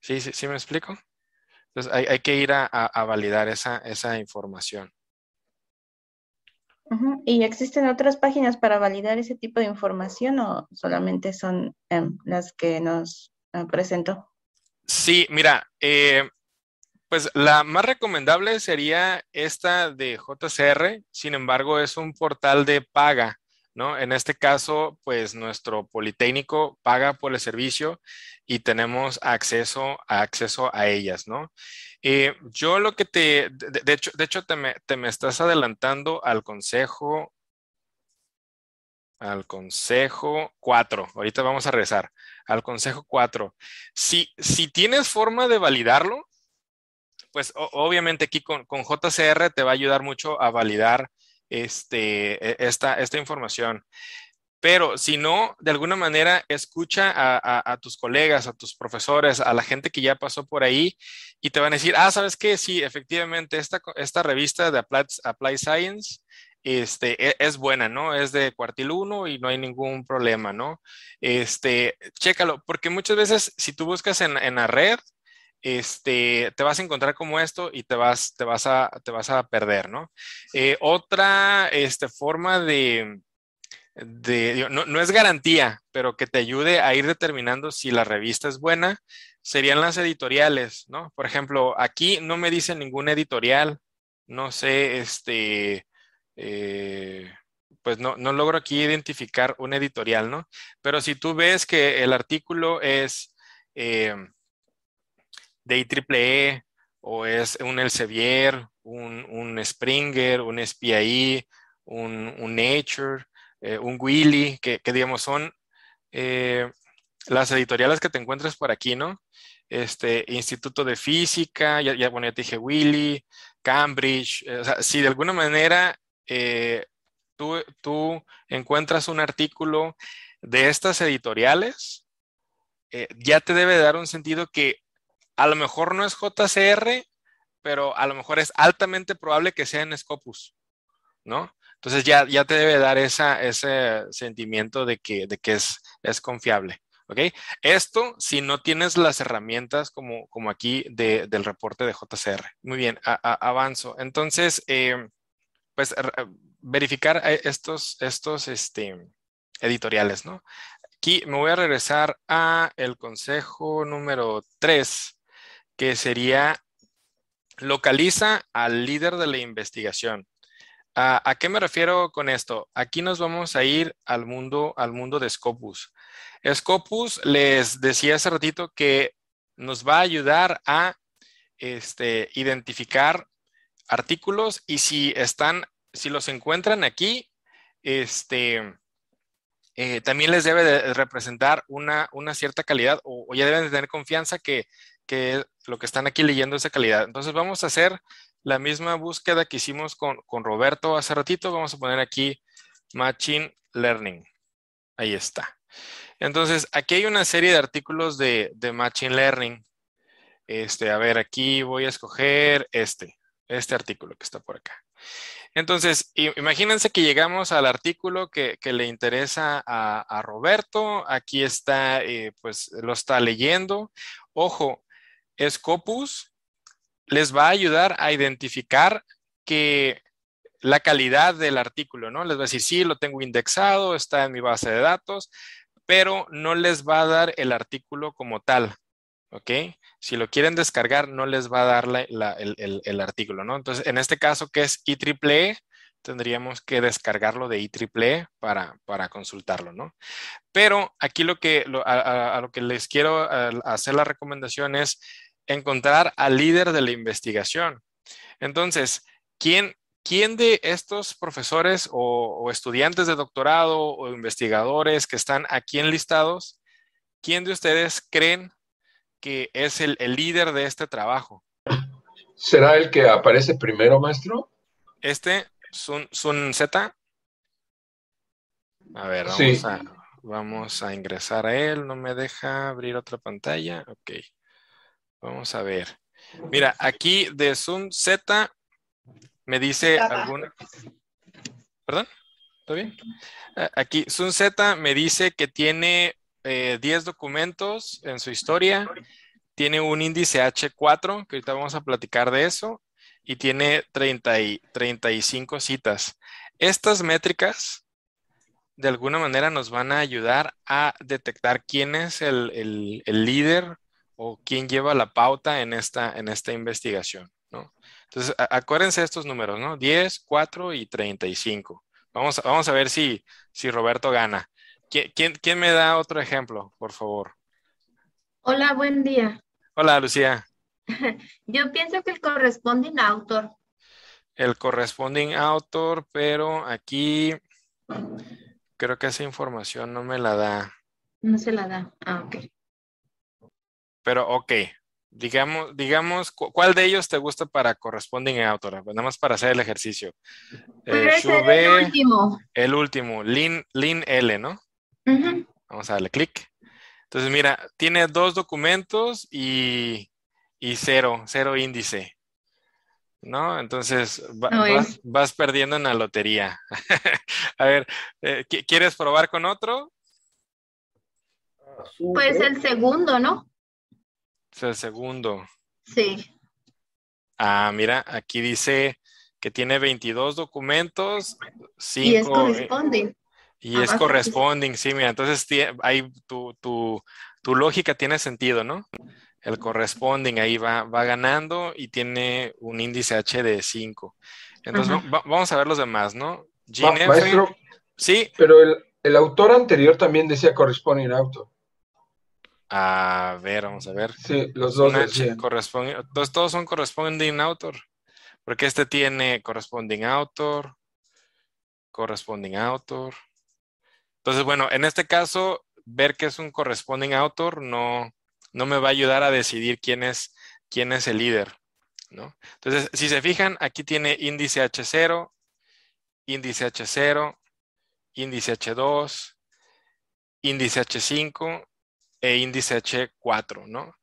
¿Sí, me explico? Entonces hay, que ir a, validar esa información. ¿Y existen otras páginas para validar ese tipo de información o solamente son em, las que nos eh, presentó? Sí, mira, eh, pues la más recomendable sería esta de JCR, sin embargo es un portal de paga. ¿No? En este caso, pues nuestro Politécnico paga por el servicio y tenemos acceso, acceso a ellas, ¿no? Eh, yo lo que te, de, hecho, de hecho te me, estás adelantando al consejo, al consejo 4, ahorita vamos a regresar, al consejo 4. Si, si tienes forma de validarlo, pues obviamente aquí con, con, JCR te va a ayudar mucho a validar este, e, esta, esta información. Pero si no, de alguna manera escucha a, tus colegas, a tus profesores, a la gente que ya pasó por ahí y te van a decir, ah, ¿sabes qué? Sí, efectivamente, esta, esta revista de Applied, Science este, e, es, buena, ¿no? Es de cuartil 1 y no hay ningún problema, ¿no? Este, chécalo, porque muchas veces si tú buscas en, la red, este, te vas a encontrar como esto y te vas, te vas, a, te vas a perder, ¿no? Eh, otra este, forma de no, es garantía, pero que te ayude a ir determinando si la revista es buena, serían las editoriales, ¿no? Por ejemplo, aquí no me dice ningún editorial, no sé, este, eh, pues no, logro aquí identificar un editorial, ¿no? Pero si tú ves que el artículo es eh, de IEEE o es un Elsevier, un, un Springer, un SPI, un, un Nature, eh, un Willy, que, digamos son eh, las editoriales que te encuentras por aquí, ¿no? Este, Instituto de Física, ya, bueno, ya te dije Willy, Cambridge, eh, o sea, si de alguna manera tú, tú encuentras un artículo de estas editoriales, ya te debe dar un sentido que a lo mejor no es JCR, pero a lo mejor es altamente probable que sea en Scopus, ¿no? Entonces ya, ya te debe dar ese sentimiento de que, de que es, es confiable. ¿okay? Esto si no tienes las herramientas como, como aquí del reporte de JCR. Muy bien, avanzo. Entonces, em, pues eh, verificar eh, estos, estos este, editoriales, ¿no? Aquí me voy a regresar a el consejo número 3, que sería localiza al líder de la investigación. ¿A, qué me refiero con esto? Aquí nos vamos a ir al mundo, al mundo de Scopus. Scopus les decía hace ratito que nos va a ayudar a este, identificar artículos y si están, si los encuentran aquí, este, eh, también les debe representar una, cierta calidad o, ya deben tener confianza que, lo que están aquí leyendo es de calidad. Entonces vamos a hacer la misma búsqueda que hicimos con, Roberto hace ratito. Vamos a poner aquí Machine Learning. Ahí está. Entonces, aquí hay una serie de artículos de, de Machine Learning. Este, a ver, aquí voy a escoger este, este artículo que está por acá. Entonces, imagínense que llegamos al artículo que, que le interesa a, a, Roberto. Aquí está, eh, pues lo está leyendo. Ojo, Scopus les va a ayudar a identificar que la calidad del artículo, ¿no? Les va a decir, sí, lo tengo indexado, está en mi base de datos, pero no les va a dar el artículo como tal, ¿ok? Si lo quieren descargar, no les va a dar el, artículo, ¿no? Entonces, en este caso que es IEEE, e, tendríamos que descargarlo de IEEE e para, para consultarlo, ¿no? Pero aquí lo que, lo, a, lo que les quiero hacer la recomendación es, encontrar al líder de la investigación. Entonces, ¿quién, quién de estos profesores o, estudiantes de doctorado o investigadores que están aquí listados quién de ustedes creen que es el, líder de este trabajo? ¿Será el que aparece primero, maestro? Este, Sun, Z. A ver, vamos a ingresar a él. No me deja abrir otra pantalla. Ok. Vamos a ver. Mira, aquí de Zoom Z me dice alguna... ¿Perdón? Está bien? Ah, aquí, Sun Z me dice que tiene 10 eh, documentos en su historia, tiene un índice H4, que ahorita vamos a platicar de eso, y tiene 30 y 35 citas. Estas métricas, de alguna manera, nos van a ayudar a detectar quién es el, el líder o quién lleva la pauta en esta, en esta investigación. ¿no? Entonces, acuérdense estos números, ¿no? 10, 4 y 35. Vamos, vamos a ver si, si Roberto gana. quién, ¿Quién me da otro ejemplo, por favor? Hola, buen día. Hola, Lucía. Yo pienso que el corresponding author. El corresponding author, pero aquí creo que esa información no me la da. No se la da. Ah, ok. Pero ok, digamos, digamos, ¿cuál de ellos te gusta para Corresponding Autora? nada más para hacer el ejercicio. Pues eh, el último. El último, Lin, Lin L, ¿no? Vamos a darle clic. Entonces, mira, tiene dos documentos y, y cero, cero índice. ¿No? Entonces vas, perdiendo en la lotería. a ver, eh, ¿quieres probar con otro? Pues ¿eh? el segundo, ¿no? Es el segundo. Sí. Ah, mira, aquí dice que tiene 22 documentos, Y es eh, corresponding. Y ah, es corresponding, sí, mira, entonces ahí tu, lógica tiene sentido, ¿no? El corresponding ahí va, va ganando y tiene un índice H de 5. Entonces, vamos a ver los demás, ¿no? sí. Pero el, el, autor anterior también decía corresponding auto. A ver, vamos a ver. Sí, los dos. corresponden, todos, todos son corresponding author. Porque este tiene corresponding author, corresponding author. Entonces, bueno, en este caso, ver que es un corresponding author no, no me va a ayudar a decidir quién es, quién es el líder. ¿no? Entonces, si se fijan, aquí tiene índice H0, índice H0, índice H2, índice H5 e índice H4, ¿no?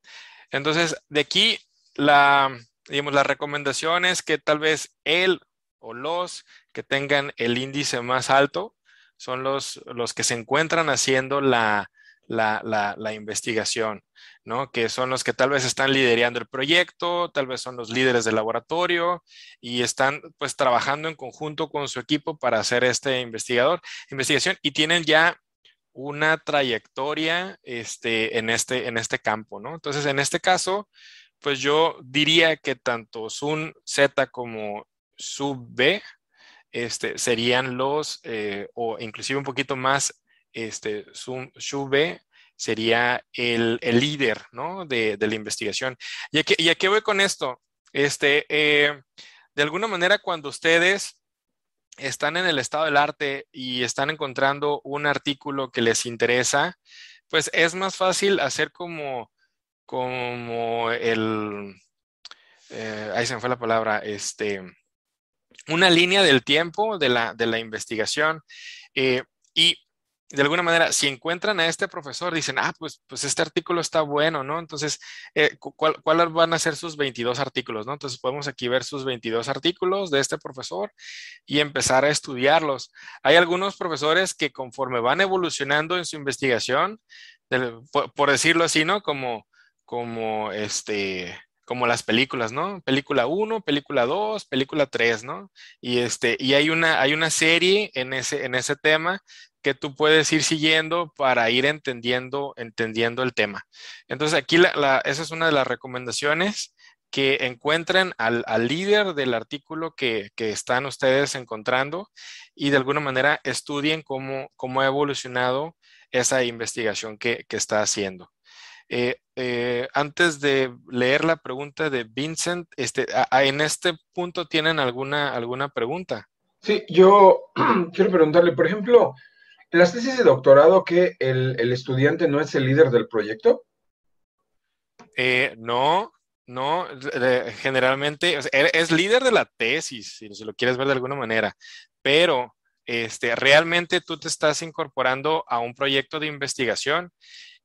Entonces, de aquí, la, digamos, la recomendación es que tal vez él o los que tengan el índice más alto son los, los que se encuentran haciendo la, la, investigación, ¿no? Que son los que tal vez están liderando el proyecto, tal vez son los líderes del laboratorio y están pues trabajando en conjunto con su equipo para hacer este investigador, investigación y tienen ya una trayectoria este, en, este, en este campo, ¿no? Entonces, en este caso, pues yo diría que tanto Sun Z como Sub B este, serían los, eh, o inclusive un poquito más, este, Sun Sub B sería el, líder, ¿no? De, la investigación. ¿Y a, qué, voy con esto? Este, eh, de alguna manera, cuando ustedes están en el estado del arte y están encontrando un artículo que les interesa, pues es más fácil hacer como, como el, eh, ahí se me fue la palabra, este, una línea del tiempo de la, de la investigación. Eh, y de alguna manera, si encuentran a este profesor, dicen, ah, pues, pues este artículo está bueno, ¿no? Entonces, eh, ¿cuáles van a ser sus 22 artículos, ¿no? Entonces, podemos aquí ver sus 22 artículos de este profesor y empezar a estudiarlos. Hay algunos profesores que conforme van evolucionando en su investigación, por, decirlo así, ¿no? Como, como este como las películas, ¿no? Película 1, película 2, película 3, ¿no? Y este y hay una hay una serie en ese en ese tema que tú puedes ir siguiendo para ir entendiendo, entendiendo el tema. Entonces aquí esa es una de las recomendaciones que encuentren al, líder del artículo que, están ustedes encontrando y de alguna manera estudien cómo, ha evolucionado esa investigación que, está haciendo. Eh, eh, antes de leer la pregunta de Vincent, este, en este punto tienen alguna, alguna pregunta. Sí, yo quiero preguntarle, por ejemplo, las tesis de doctorado que el, estudiante no es el líder del proyecto? Eh, no, no, generalmente e-, es líder de la tesis, si, lo quieres ver de alguna manera, pero este, realmente tú te estás incorporando a un proyecto de investigación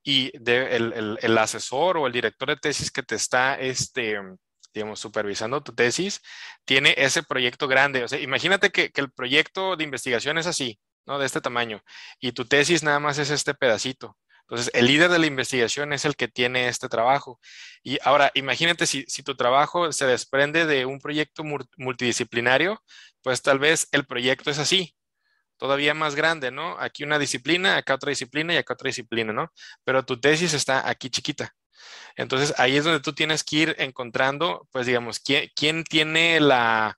y el, asesor o el director de tesis que te está, este, digamos, supervisando tu tesis, tiene ese proyecto grande. O sea, imagínate que el proyecto de investigación es así. ¿no? De este tamaño. Y tu tesis nada más es este pedacito. Entonces, el líder de la investigación es el que tiene este trabajo. Y ahora, imagínate si, tu trabajo se desprende de un proyecto multidisciplinario, pues tal vez el proyecto es así, todavía más grande, ¿no? Aquí una disciplina, acá otra disciplina y acá otra disciplina, ¿no? Pero tu tesis está aquí chiquita. Entonces, ahí es donde tú tienes que ir encontrando, pues digamos, quién, quién tiene la,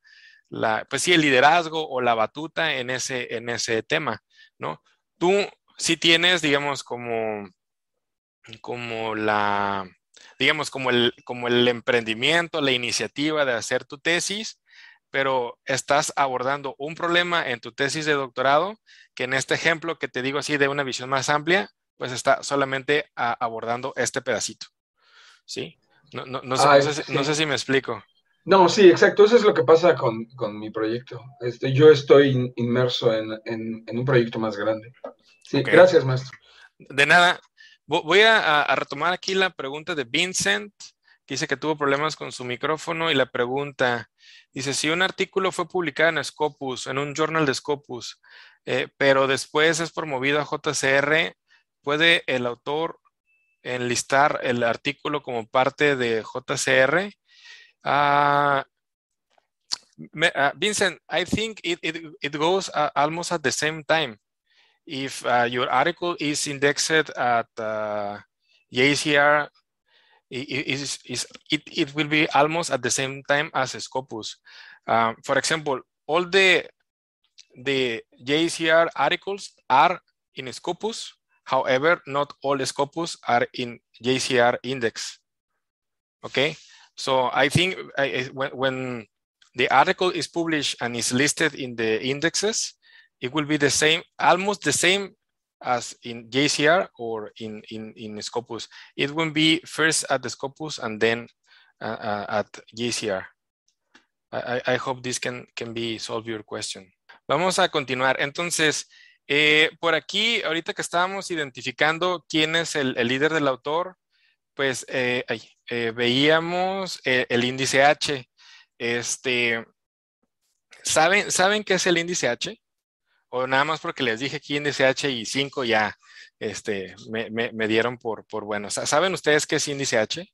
la, pues sí, el liderazgo o la batuta en ese, en ese tema, ¿no? Tú si tienes, digamos, como, como la, digamos, como el, como el emprendimiento, la iniciativa de hacer tu tesis, pero estás abordando un problema en tu tesis de doctorado que en este ejemplo que te digo así de una visión más amplia, pues está solamente abordando este pedacito, ¿sí? No, no, no, sé si me explico. No, sí, exacto. Eso es lo que pasa con, mi proyecto. Este, yo estoy inmerso en, un proyecto más grande. Sí, gracias, maestro. De nada. Voy a, retomar aquí la pregunta de Vincent, que dice que tuvo problemas con su micrófono y la pregunta, dice, si un artículo fue publicado en Scopus, en un journal de Scopus, eh, pero después es promovido a JCR, ¿puede el autor enlistar el artículo como parte de JCR? Uh, uh, Vincent, I think it, it, it goes uh, almost at the same time. If uh, your article is indexed at uh, JCR, it it it, it will be almost at the same time as Scopus. Um, for example, all the, the JCR articles are in Scopus. However, not all Scopus are in JCR index. Okay. So I think I, when, when the article is published and is listed in the indexes, it will be the same, almost the same as in JCR or in, in, in Scopus. It will be first at the Scopus and then uh, uh at JCR. I, I, hope this can, can be solve your question. Vamos a continuar. Entonces, eh, por aquí, ahorita que estábamos identificando quién es el, el líder del autor, pues eh, eh, veíamos eh, el índice H. Este, ¿saben, ¿Saben qué es el índice H? O nada más porque les dije aquí índice H y 5 ya este, me, dieron por, por bueno. ¿Saben ustedes qué es índice H?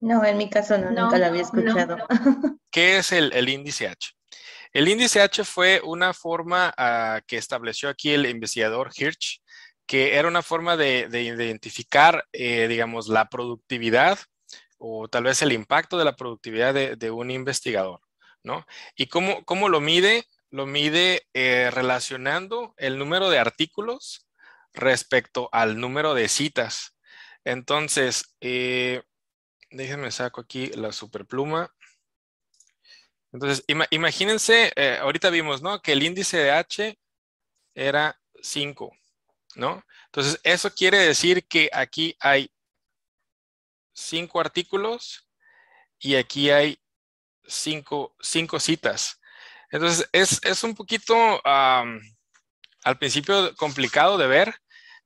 No, en mi caso no, nunca lo había escuchado. ¿Qué es el, índice H? El índice H fue una forma ah, que estableció aquí el investigador Hirsch que era una forma de, identificar, eh, digamos, la productividad o tal vez el impacto de la productividad de, un investigador, ¿no? ¿Y cómo, lo mide? Lo mide eh, relacionando el número de artículos respecto al número de citas. Entonces, eh, déjenme saco aquí la superpluma. Entonces, imagínense, ahorita vimos, ¿no? Que el índice de H era 5. ¿no? Entonces, eso quiere decir que aquí hay cinco artículos y aquí hay cinco, citas. Entonces, es, un poquito al principio complicado de ver,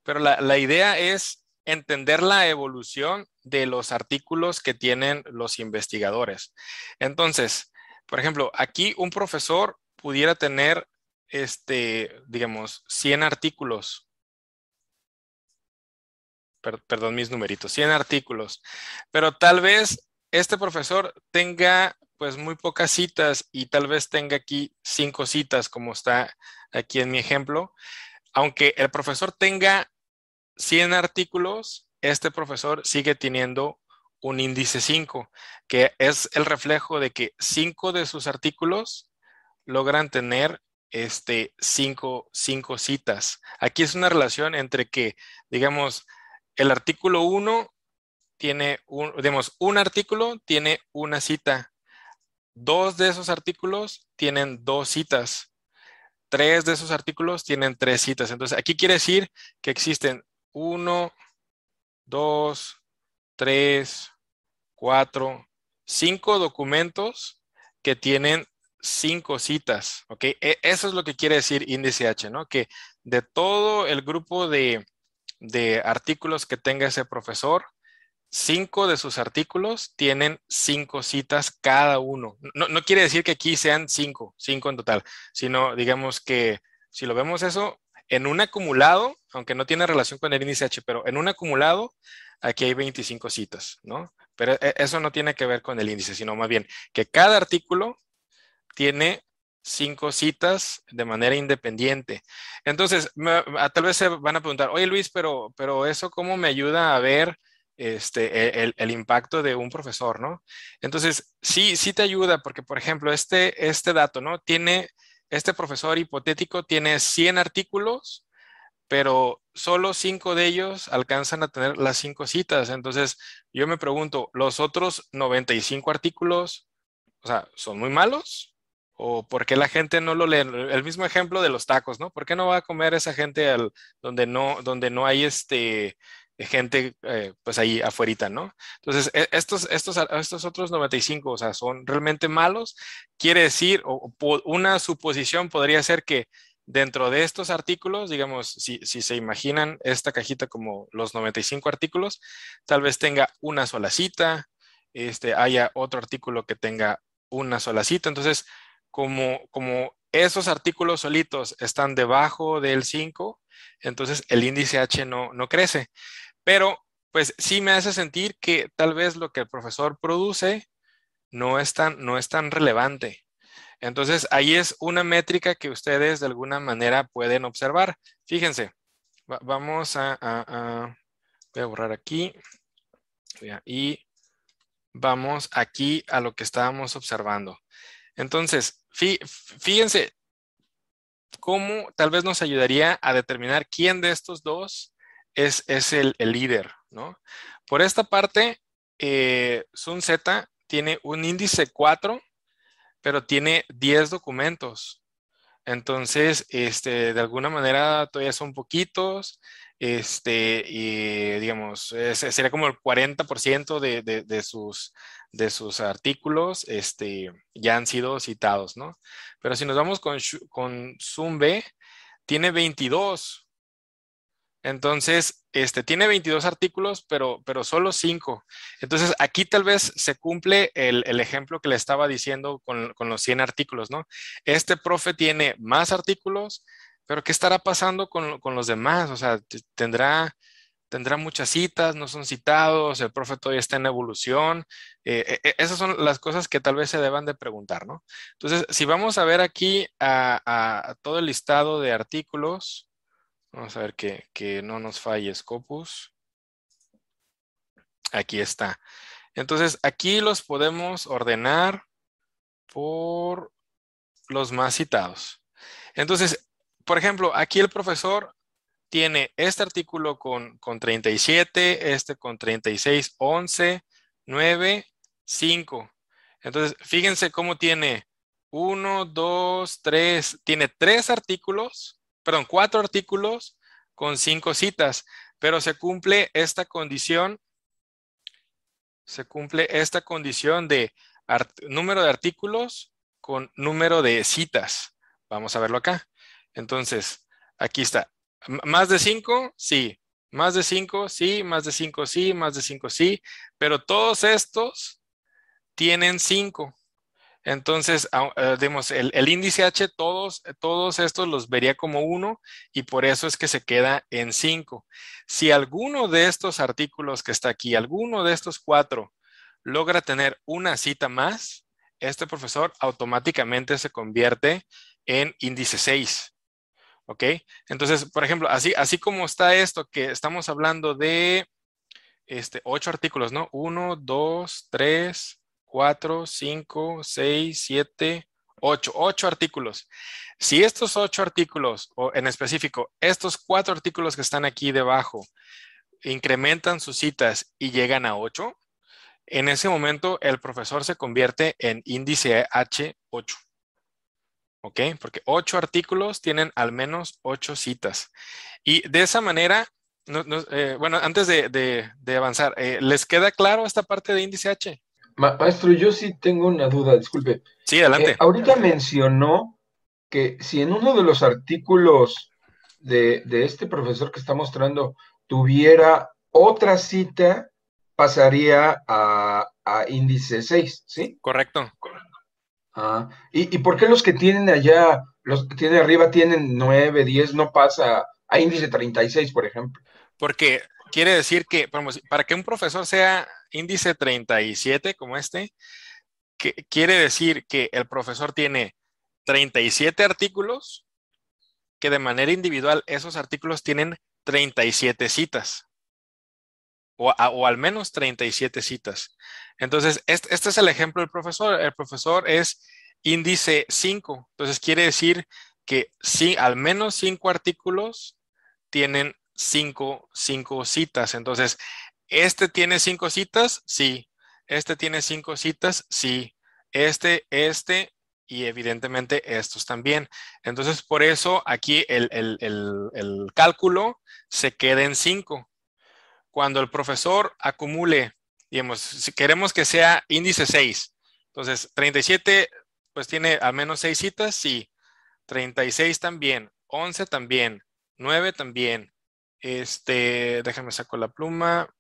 pero la, la idea es entender la evolución de los artículos que tienen los investigadores. Entonces, por ejemplo, aquí un profesor pudiera tener, este, digamos, 100 artículos perdón mis numeritos, 100 artículos, pero tal vez este profesor tenga pues muy pocas citas y tal vez tenga aquí cinco citas como está aquí en mi ejemplo. Aunque el profesor tenga 100 artículos, este profesor sigue teniendo un índice 5, que es el reflejo de que 5 de sus artículos logran tener este 5 citas. Aquí es una relación entre que, digamos, el artículo 1 tiene un, digamos, un artículo tiene una cita. Dos de esos artículos tienen dos citas. Tres de esos artículos tienen tres citas. Entonces, aquí quiere decir que existen uno, dos, tres, cuatro, cinco documentos que tienen cinco citas, e, Eso es lo que quiere decir índice H, ¿no? Que de todo el grupo de, de artículos que tenga ese profesor, cinco de sus artículos tienen cinco citas cada uno. No, quiere decir que aquí sean cinco, cinco en total, sino digamos que si lo vemos eso, en un acumulado, aunque no tiene relación con el índice H, pero en un acumulado, aquí hay 25 citas, ¿no? Pero eh, eso no tiene que ver con el índice, sino más bien que cada artículo tiene cinco citas de manera independiente. Entonces, ah, tal vez se van a preguntar, oye Luis, pero, pero eso cómo me ayuda a ver este, el, impacto de un profesor, ¿no? Entonces, sí, sí te ayuda porque, por ejemplo, este, este dato, ¿no? Tiene, este profesor hipotético tiene 100 artículos, pero solo cinco de ellos alcanzan a tener las cinco citas. Entonces, yo me pregunto, ¿los otros 95 artículos, o sea, son muy malos? o por qué la gente no lo lee. El mismo ejemplo de los tacos, ¿no? ¿Por qué no va a comer esa gente al, donde, no, donde no hay este, gente eh, pues ahí afuerita, ¿no? Entonces, e, estos, estos, estos otros 95, o sea, son realmente malos. Quiere decir, o, o una suposición podría ser que dentro de estos artículos, digamos, si, si, se imaginan esta cajita como los 95 artículos, tal vez tenga una sola cita, este, haya otro artículo que tenga una sola cita. Entonces, como, esos artículos solitos están debajo del 5, entonces el índice H no, crece. Pero pues sí me hace sentir que tal vez lo que el profesor produce no es tan, no es tan relevante. Entonces ahí es una métrica que ustedes de alguna manera pueden observar. Fíjense, vamos a, voy a borrar aquí y vamos aquí a lo que estábamos observando. Entonces, fíjense cómo tal vez nos ayudaría a determinar quién de estos dos es, el, líder, ¿no? Por esta parte, eh, Sun Z tiene un índice 4, pero tiene 10 documentos. Entonces, este, de alguna manera todavía son poquitos este, y digamos, sería como el 40% de, de, sus, de sus artículos este, ya han sido citados, ¿no? Pero si nos vamos con, con Zoom B, tiene 22. Entonces, este, tiene 22 artículos, pero, pero solo 5. Entonces, aquí tal vez se cumple el, ejemplo que le estaba diciendo con, con los 100 artículos, ¿no? Este profe tiene más artículos, pero ¿qué estará pasando con, los demás? O sea, tendrá, tendrá muchas citas, no son citados, el profe todavía está en evolución. Eh, eh, eh, esas son las cosas que tal vez se deban de preguntar, ¿no? Entonces, si vamos a ver aquí a, todo el listado de artículos, vamos a ver que, que no nos falle Scopus. Aquí está. Entonces, aquí los podemos ordenar por los más citados. Entonces, por ejemplo, aquí el profesor tiene este artículo con, 37, este con 36, 11, 9, 5. Entonces, fíjense cómo tiene 1, 2, 3, tiene 3 artículos, perdón, 4 artículos con 5 citas, pero se cumple esta condición, se cumple esta condición de número de artículos con número de citas. Vamos a verlo acá. Entonces, aquí está. ¿Más de cinco, Sí. Más de cinco, sí. Más de cinco, sí. Más de cinco, sí. Pero todos estos tienen cinco. Entonces, eh, digamos, el, índice H, todos, todos estos los vería como uno y por eso es que se queda en cinco. Si alguno de estos artículos que está aquí, alguno de estos cuatro, logra tener una cita más, este profesor automáticamente se convierte en índice 6. ¿Ok? Entonces, por ejemplo, así, así como está esto, que estamos hablando de este, ocho artículos, ¿no? Uno, dos, tres, cuatro, cinco, seis, siete, ocho. Ocho artículos. Si estos ocho artículos, o en específico, estos cuatro artículos que están aquí debajo, incrementan sus citas y llegan a ocho, en ese momento el profesor se convierte en índice H8. ¿Ok? Porque ocho artículos tienen al menos ocho citas. Y de esa manera, eh, bueno, antes de, avanzar, eh, ¿les queda claro esta parte de índice H? maestro, yo sí tengo una duda, disculpe. Sí, eh, adelante. ahorita mencionó que si en uno de los artículos de, este profesor que está mostrando tuviera otra cita, pasaría a, a índice 6, ¿sí? Correcto. Correcto. ¿y, por qué los que tienen allá, los que tienen arriba tienen 9, 10, no pasa a índice 36, por ejemplo? Porque quiere decir que, para que un profesor sea índice 37 como este, quiere decir que el profesor tiene 37 artículos, que de manera individual esos artículos tienen 37 citas o, al menos 37 citas. Entonces, este, este, es el ejemplo del profesor. El profesor es índice 5, entonces quiere decir que si al menos 5 artículos tienen 5 citas. Entonces, este tiene 5 citas, sí. Este tiene 5 citas, sí. Este, este, y evidentemente estos también. Entonces, por eso aquí el, el, el, el cálculo se queda en 5 cuando el profesor acumule, digamos, si queremos que sea índice 6, entonces 37 pues tiene al menos 6 citas, sí, 36 también, 11 también, 9 también, este, déjame saco la pluma,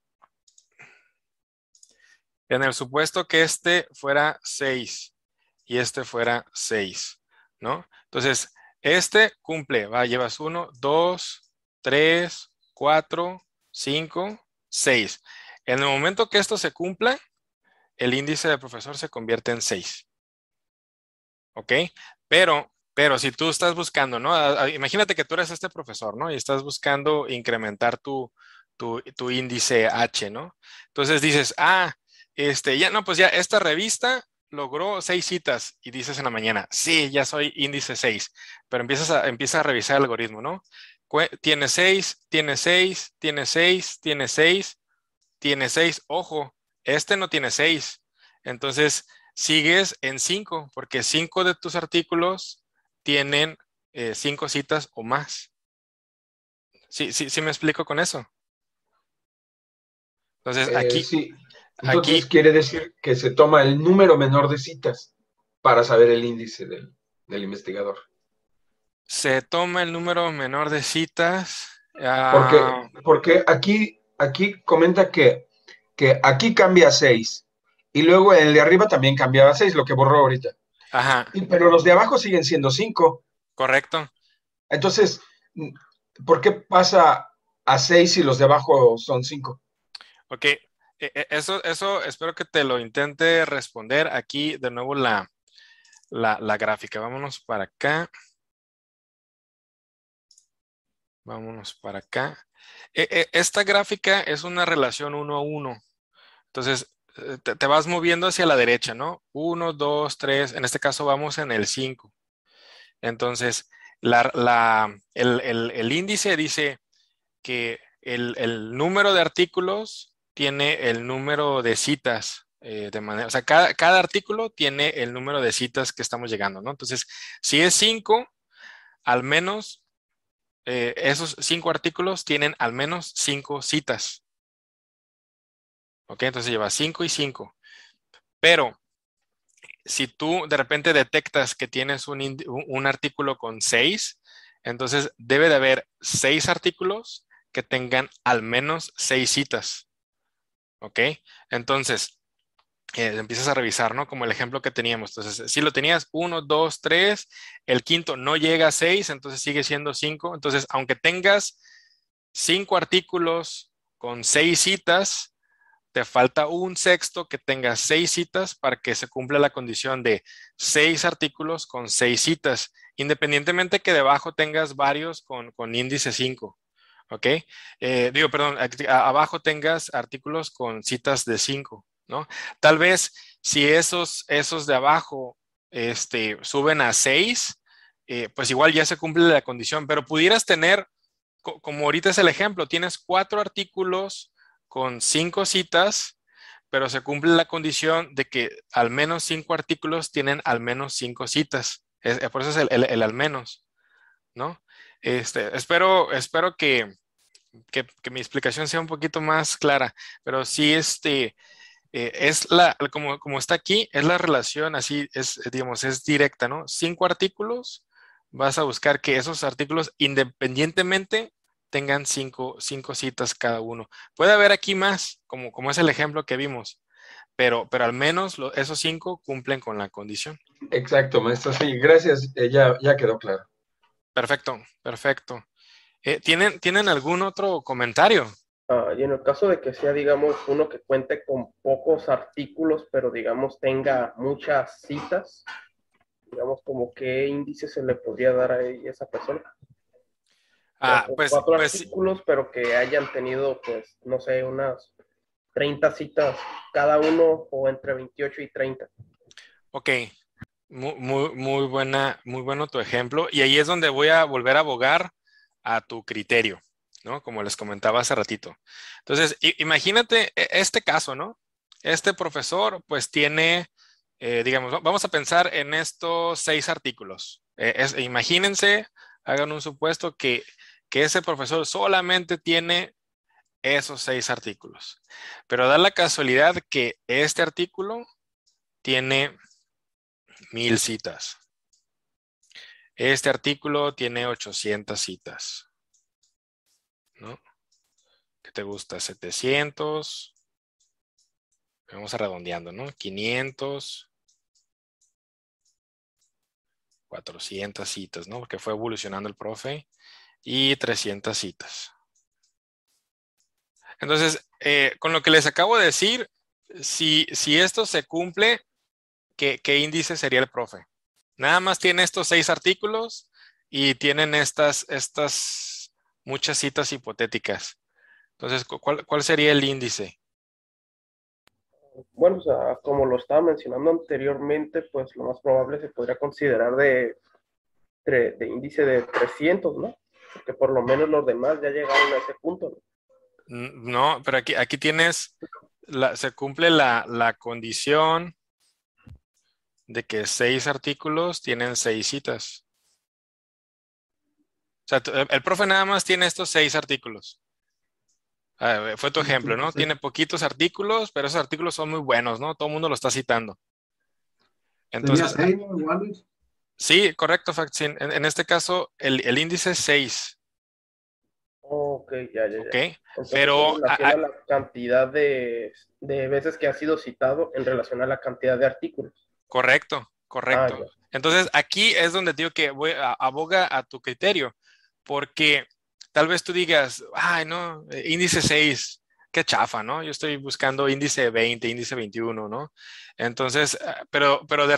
en el supuesto que este fuera 6 y este fuera 6, ¿no? Entonces, este cumple, va, llevas 1, 2, 3, 4, 5, 6. En el momento que esto se cumpla, el índice de profesor se convierte en 6. ¿Ok? Pero, pero si tú estás buscando, ¿no? Imagínate que tú eres este profesor, ¿no? Y estás buscando incrementar tu, tu, índice H, ¿no? Entonces dices, ah, este, ya no, pues ya esta revista logró 6 citas y dices en la mañana, sí, ya soy índice 6, pero empiezas a, empiezas a revisar el algoritmo, ¿no? tiene seis, tiene seis, tiene seis, tiene seis, tiene seis. Ojo, este no tiene seis. Entonces, sigues en cinco, porque cinco de tus artículos tienen eh, cinco citas o más. ¿Sí, me explico con eso? Entonces, eh, aquí... aquí, quiere decir que se toma el número menor de citas para saber el índice del investigador. Se toma el número menor de citas. Porque, ah, aquí, aquí comenta que, aquí cambia a 6 y luego el de arriba también cambiaba a 6, lo que borró ahorita. Ajá. pero los de abajo siguen siendo 5. Correcto. Entonces, ¿por qué pasa a 6 si los de abajo son 5? Ok, e, e, eso, eso espero que te lo intente responder aquí de nuevo la, la gráfica. Vámonos para acá. Vámonos para acá. E, e, esta gráfica es una relación uno a uno. Entonces, eh, te vas moviendo hacia la derecha, ¿no? Uno, dos, tres. En este caso vamos en el cinco. Entonces, el, índice dice que el, número de artículos tiene el número de citas. Eh, de manera, o sea, cada, artículo tiene el número de citas que estamos llegando, ¿no? Entonces, si es cinco, al menos eh, esos cinco artículos tienen al menos cinco citas. ¿Ok? Entonces lleva cinco y cinco. Pero si tú de repente detectas que tienes un, un artículo con seis, entonces debe de haber seis artículos que tengan al menos seis citas. ¿Ok? Entonces, empiezas a revisar, ¿no? Como el ejemplo que teníamos. Entonces, si lo tenías 1, dos, tres, el quinto no llega a 6, entonces sigue siendo 5. Entonces, aunque tengas cinco artículos con seis citas, te falta un sexto que tenga seis citas para que se cumpla la condición de seis artículos con seis citas, independientemente que debajo tengas varios con, índice 5. ¿Ok? Eh, digo, perdón, abajo tengas artículos con citas de 5. Tal vez si esos, esos de abajo este, suben a 6, eh, pues igual ya se cumple la condición, pero pudieras tener, como ahorita es el ejemplo, tienes cuatro artículos con cinco citas, pero se cumple la condición de que al menos cinco artículos tienen al menos cinco citas. Eh, por eso es el, el, al menos, ¿no? Este, espero, espero que, mi explicación sea un poquito más clara, pero si este, eh, es la, como, está aquí, es la relación así, es, digamos, es directa, ¿no? Cinco artículos, vas a buscar que esos artículos independientemente tengan cinco, cinco citas cada uno. Puede haber aquí más, como, como es el ejemplo que vimos, pero, pero al menos esos cinco cumplen con la condición. Exacto, maestro, sí, gracias, eh, ya, quedó claro. Perfecto, perfecto. Eh, ¿tienen, ¿Tienen algún otro comentario? Ah, y en el caso de que sea, digamos, uno que cuente con pocos artículos, pero digamos tenga muchas citas, digamos, como qué índice se le podría dar a esa persona. Ah, pues, cuatro pues artículos, pero que hayan tenido, pues, no sé, unas 30 citas cada uno o entre 28 y 30. Ok, muy, muy buena, muy bueno tu ejemplo. Y ahí es donde voy a volver a abogar a tu criterio. ¿no? Como les comentaba hace ratito. Entonces, imagínate e, este caso, ¿no? Este profesor pues tiene, eh, digamos, vamos a pensar en estos seis artículos. E, e imagínense, hagan un supuesto que, que ese profesor solamente tiene esos seis artículos. Pero da la casualidad que este artículo tiene mil citas. Este artículo tiene 800 citas. ¿no? ¿Qué te gusta? 700. Vamos a redondeando, ¿no? 500. 400 citas, ¿no? Porque fue evolucionando el profe. Y 300 citas. Entonces, eh, con lo que les acabo de decir, si, si esto se cumple, ¿qué, índice sería el profe? Nada más tiene estos seis artículos y tienen estas, estas muchas citas hipotéticas. Entonces, ¿cuál, sería el índice? Bueno, o pues, ah, como lo estaba mencionando anteriormente, pues lo más probable se podría considerar de, índice de 300, ¿no? Porque por lo menos los demás ya llegaron a ese punto, ¿no? Mm, no, pero aquí, aquí tienes, se cumple la condición de que seis artículos tienen seis citas. O sea, eh, el profe nada más tiene estos seis artículos. Ah, eh, fue tu ejemplo, ¿no? Tiene poquitos artículos, pero esos artículos son muy buenos, ¿no? Todo el mundo lo está citando. Entonces, sí, correcto, Factsin. En, este caso, el, índice es 6. Ok, ya, ya. Ok, pero. la cantidad de, veces que ha sido citado en relación a la cantidad de artículos. Correcto, ah, correcto. Entonces, aquí es donde digo que voy aboga a tu criterio porque tal vez tú digas, ay, no, eh, índice 6, qué chafa, ¿no? Yo estoy buscando índice 20, índice 21, ¿no? Entonces, ah, pero, pero de,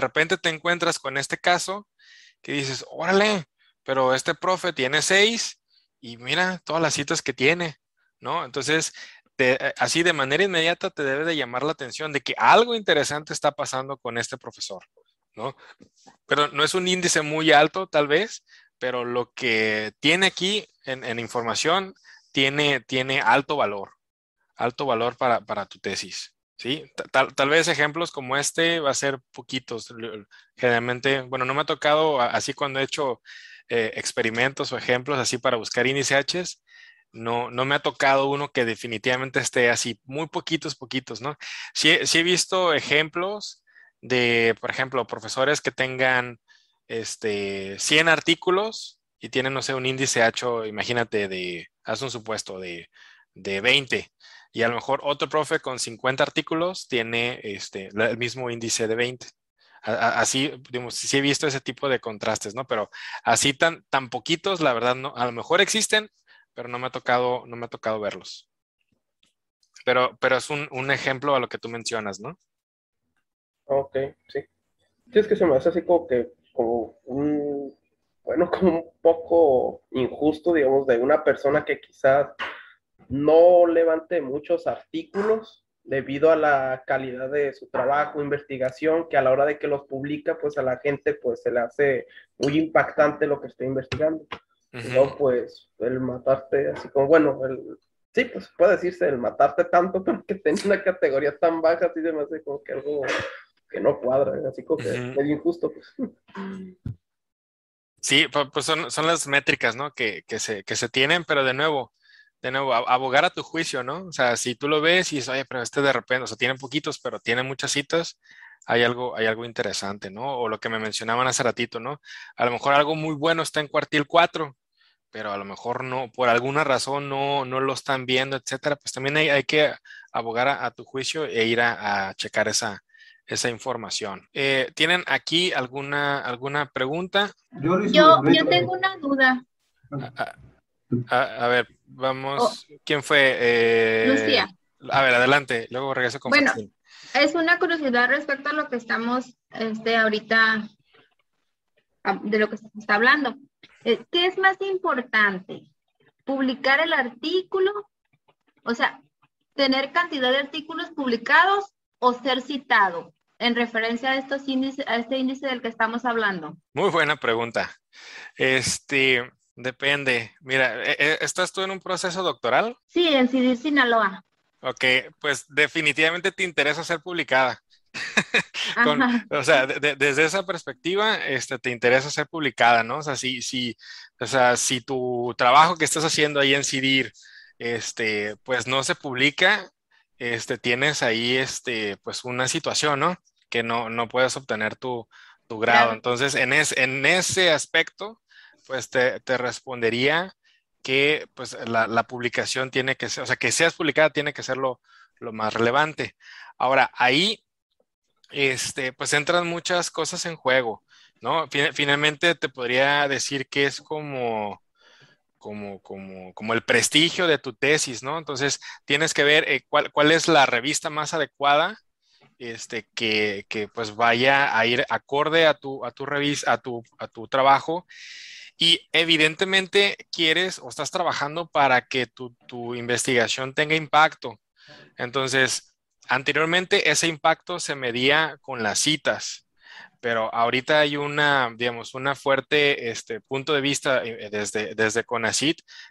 repente te encuentras con este caso que dices, órale, pero este profe tiene 6 y mira todas las citas que tiene, ¿no? Entonces, eh, así de manera inmediata te debe de llamar la atención de que algo interesante está pasando con este profesor, ¿no? Pero no es un índice muy alto, tal vez, pero lo que tiene aquí en, información tiene, tiene alto valor, alto valor para, tu tesis. ¿sí? Tal, vez ejemplos como este va a ser poquitos. Generalmente, bueno, no me ha tocado así cuando he hecho eh, experimentos o ejemplos así para buscar índices no, no me ha tocado uno que definitivamente esté así, muy poquitos, poquitos, ¿no? Sí, sí he visto ejemplos de, por ejemplo, profesores que tengan este, 100 artículos y tiene no sé, un índice H, imagínate, de, haz un supuesto, de, 20. Y a lo mejor otro profe con 50 artículos tiene este, el mismo índice de 20. Así, digamos, sí he visto ese tipo de contrastes, ¿no? Pero así tan, tan poquitos, la verdad, no, a lo mejor existen, pero no me ha tocado, no me ha tocado verlos. Pero, pero es un, un ejemplo a lo que tú mencionas, ¿no? Ok, sí. Sí, es que se me hace así como que como un, bueno, como un poco injusto, digamos, de una persona que quizás no levante muchos artículos debido a la calidad de su trabajo, investigación, que a la hora de que los publica, pues a la gente pues se le hace muy impactante lo que está investigando. No, pues el matarte así como, bueno, el, sí, pues puede decirse el matarte tanto, pero que tenga una categoría tan baja, así hace como que algo que no cuadra, así como que es injusto. Pues. Sí, pues, pues son, las métricas, ¿no? Que, se, tienen, pero de nuevo, de nuevo, abogar a tu juicio, ¿no? O sea, si tú lo ves y dices, oye, pero este de repente, o sea, tiene poquitos, pero tiene muchas citas, hay algo, hay algo interesante, ¿no? O lo que me mencionaban hace ratito, ¿no? A lo mejor algo muy bueno está en cuartil 4, pero a lo mejor no, por alguna razón no, no lo están viendo, etcétera. Pues también hay, que abogar a, tu juicio e ir a checar esa, esa información. Eh, ¿Tienen aquí alguna, alguna pregunta? Yo, yo, tengo una duda. A, ver, vamos. Oh. ¿Quién fue? Eh, Lucía. A ver, adelante, luego regreso con Bueno, es una curiosidad respecto a lo que estamos este, ahorita, ah, de lo que se está hablando. Eh, ¿Qué es más importante? ¿Publicar el artículo? O sea, tener cantidad de artículos publicados o ser citado? en referencia a, estos índices, a este índice del que estamos hablando? Muy buena pregunta. Este, depende. Mira, eh, eh, ¿estás tú en un proceso doctoral? Sí, en CIDIR Sinaloa. Ok, pues definitivamente te interesa ser publicada. o sea, desde esa perspectiva, este, te interesa ser publicada, ¿no? O sea, si, si, o sea, si tu trabajo que estás haciendo ahí en CIDIR, este, pues no se publica, este, tienes ahí este, pues una situación, ¿no? Que no, no puedes obtener tu, tu grado. Entonces, en, en ese aspecto, pues te, te respondería que pues la, publicación tiene que ser, o sea, que seas publicada tiene que ser lo, más relevante. Ahora, ahí, este, pues entran muchas cosas en juego, ¿no? Finalmente te podría decir que es como como, el prestigio de tu tesis, ¿no? Entonces, tienes que ver eh, cuál, es la revista más adecuada este, que, que, pues vaya a ir acorde a tu, a tu, revis, a tu, a tu trabajo. Y evidentemente quieres o estás trabajando para que tu, tu investigación tenga impacto. Entonces, anteriormente ese impacto se medía con las citas pero ahorita hay una, digamos, una fuerte este, punto de vista eh, eh, desde, desde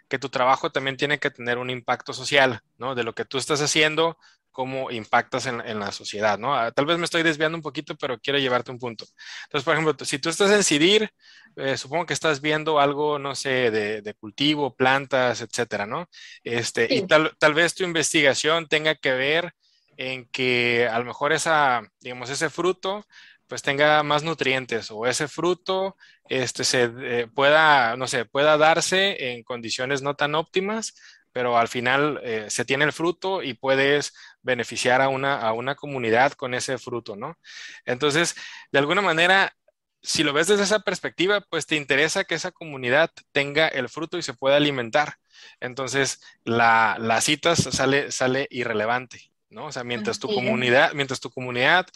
que tu trabajo también tiene que tener un impacto social, ¿no? De lo que tú estás haciendo, cómo impactas en, la sociedad, ¿no? Ah, tal vez me estoy desviando un poquito, pero quiero llevarte un punto. Entonces, por ejemplo, si tú estás en CIDIR, eh, supongo que estás viendo algo, no sé, de, cultivo, plantas, etcétera, ¿no? Este, Y tal, tal vez tu investigación tenga que ver en que a lo mejor esa, digamos, ese fruto pues tenga más nutrientes o ese fruto este, se eh, pueda, no sé, pueda darse en condiciones no tan óptimas, pero al final eh, se tiene el fruto y puedes beneficiar a una, a una comunidad con ese fruto, ¿no? Entonces, de alguna manera, si lo ves desde esa perspectiva, pues te interesa que esa comunidad tenga el fruto y se pueda alimentar. Entonces, la, las citas sale, sale irrelevante. ¿no? O sea, mientras tu comunidad, mientras tu comunidad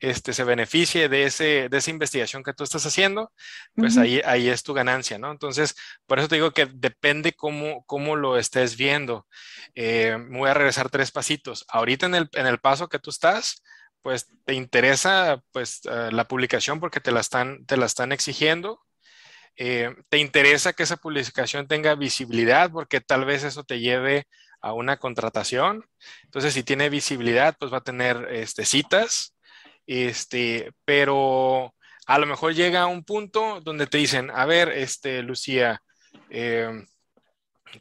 este, se beneficie de, de esa investigación que tú estás haciendo, pues ahí, ahí es tu ganancia, ¿no? Entonces, por eso te digo que depende cómo, lo estés viendo. Eh, voy a regresar tres pasitos. Ahorita en el, en el paso que tú estás, pues te interesa pues eh, la publicación porque te la están, te la están exigiendo. Eh, te interesa que esa publicación tenga visibilidad porque tal vez eso te lleve a una contratación. Entonces, si tiene visibilidad, pues va a tener este, citas. Este, pero a lo mejor llega a un punto donde te dicen, a ver, este, Lucía, em,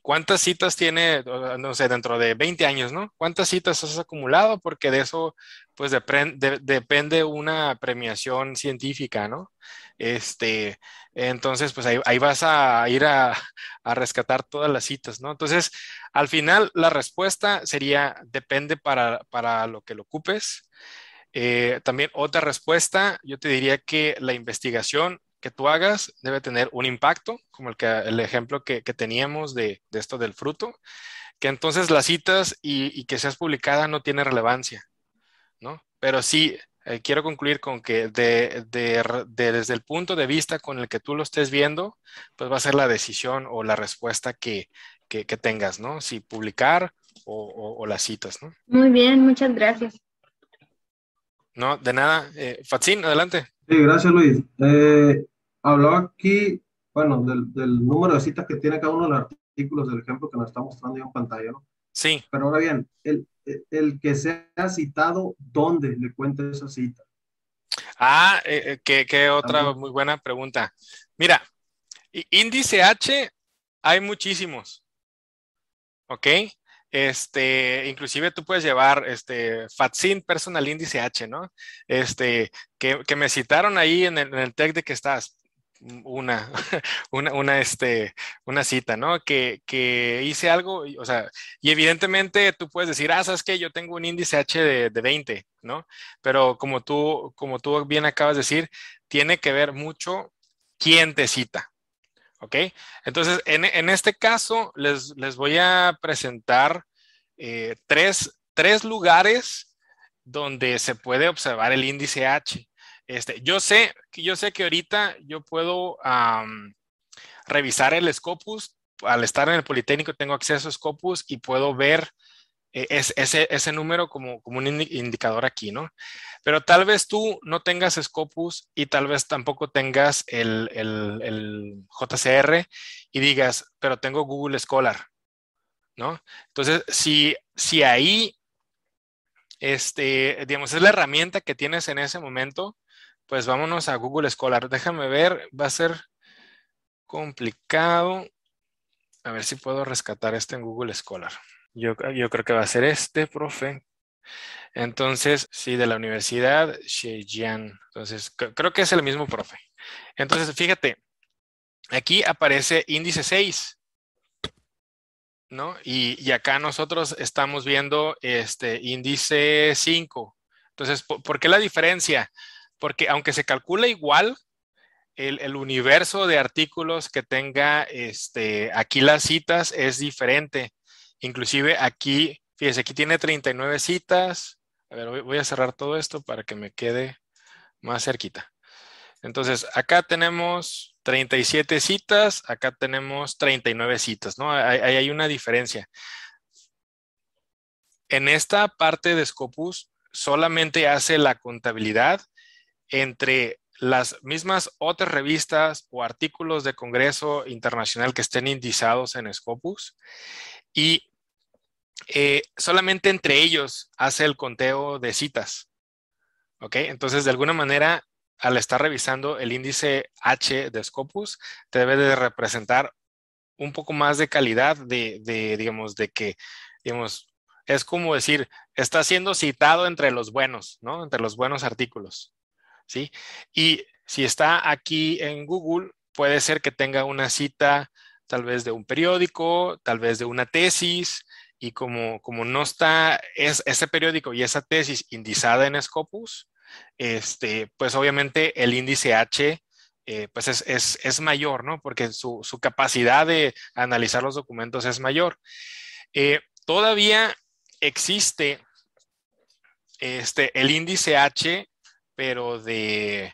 ¿cuántas citas tiene, no sé, dentro de 20 años, ¿no? ¿Cuántas citas has acumulado? Porque de eso, pues, depende una premiación científica, ¿no? Este, entonces, pues ahí, vas a ir a, rescatar todas las citas, ¿no? Entonces, al final, la respuesta sería, depende para, para lo que lo ocupes. Eh, también otra respuesta, yo te diría que la investigación que tú hagas debe tener un impacto, como el, que, el ejemplo que, teníamos de, esto del fruto, que entonces las citas y, que seas publicada no tiene relevancia, ¿no? Pero sí, eh, quiero concluir con que desde el punto de vista con el que tú lo estés viendo, pues va a ser la decisión o la respuesta que, tengas, ¿no? Si publicar o, o, las citas, ¿no? Muy bien, muchas gracias. No, de nada. Eh, adelante. Sí, gracias Luis. Eh, hablaba aquí, bueno, del, número de citas que tiene cada uno de los artículos del ejemplo que nos está mostrando en pantalla, ¿no? Sí. Pero ahora bien, el, que que sea citado, ¿dónde le cuenta esa cita? Ah, eh, eh, qué qué otra muy buena pregunta. Mira, índice H hay muchísimos. ¿Ok? Este, inclusive tú puedes llevar este FATSIN personal índice H, ¿no? Este, que, me citaron ahí en el, en tech de que estás. Una, una, una, este, una cita, ¿no? Que, hice algo, o sea, y evidentemente tú puedes decir, ah, sabes que yo tengo un índice H de, de, 20, ¿no? Pero como tú, como tú bien acabas de decir, tiene que ver mucho quién te cita, ¿Ok? Entonces, en, este caso, les, voy a presentar eh, tres, lugares donde se puede observar el índice H. Este, yo, sé, yo sé que ahorita yo puedo revisar el Scopus. Al estar en el Politécnico tengo acceso a Scopus y puedo ver e-, es, ese, número como, un indicador aquí, ¿no? Pero tal vez tú no tengas Scopus y tal vez tampoco tengas el, JCR y digas, pero tengo Google Scholar, ¿no? Entonces, si, si ahí, este, digamos, es la herramienta que tienes en ese momento, pues vámonos a Google Scholar. Déjame ver, va a ser complicado. A ver si puedo rescatar este en Google Scholar. Yo, creo que va a ser este, profe. Entonces, sí, de la Universidad Shejian. Entonces, creo que es el mismo profe. Entonces, fíjate, aquí aparece índice 6. ¿No? Y, acá nosotros estamos viendo este índice 5. Entonces, ¿por, qué la diferencia? Porque aunque se calcula igual el, universo de artículos que tenga este, aquí las citas es diferente. Inclusive aquí, fíjese, aquí tiene 39 citas. A ver, voy a cerrar todo esto para que me quede más cerquita. Entonces, acá tenemos 37 citas, acá tenemos 39 citas, ¿no? Ahí hay, una diferencia. En esta parte de Scopus solamente hace la contabilidad entre las mismas otras revistas o artículos de Congreso Internacional que estén indizados en Scopus y eh, solamente entre ellos hace el conteo de citas. ¿Ok? Entonces, de alguna manera, al estar revisando el índice H de Scopus, debe de representar un poco más de calidad de, de digamos, de que, digamos, es como decir, está siendo citado entre los buenos, ¿no? Entre los buenos artículos, ¿sí? Y si está aquí en Google, puede ser que tenga una cita tal vez de un periódico, tal vez de una tesis, y como, como no está ese periódico y esa tesis indizada en Scopus, este, pues obviamente el índice H eh, pues es, mayor, ¿no? Porque su, capacidad de analizar los documentos es mayor. Eh, todavía existe este, el índice H, pero de,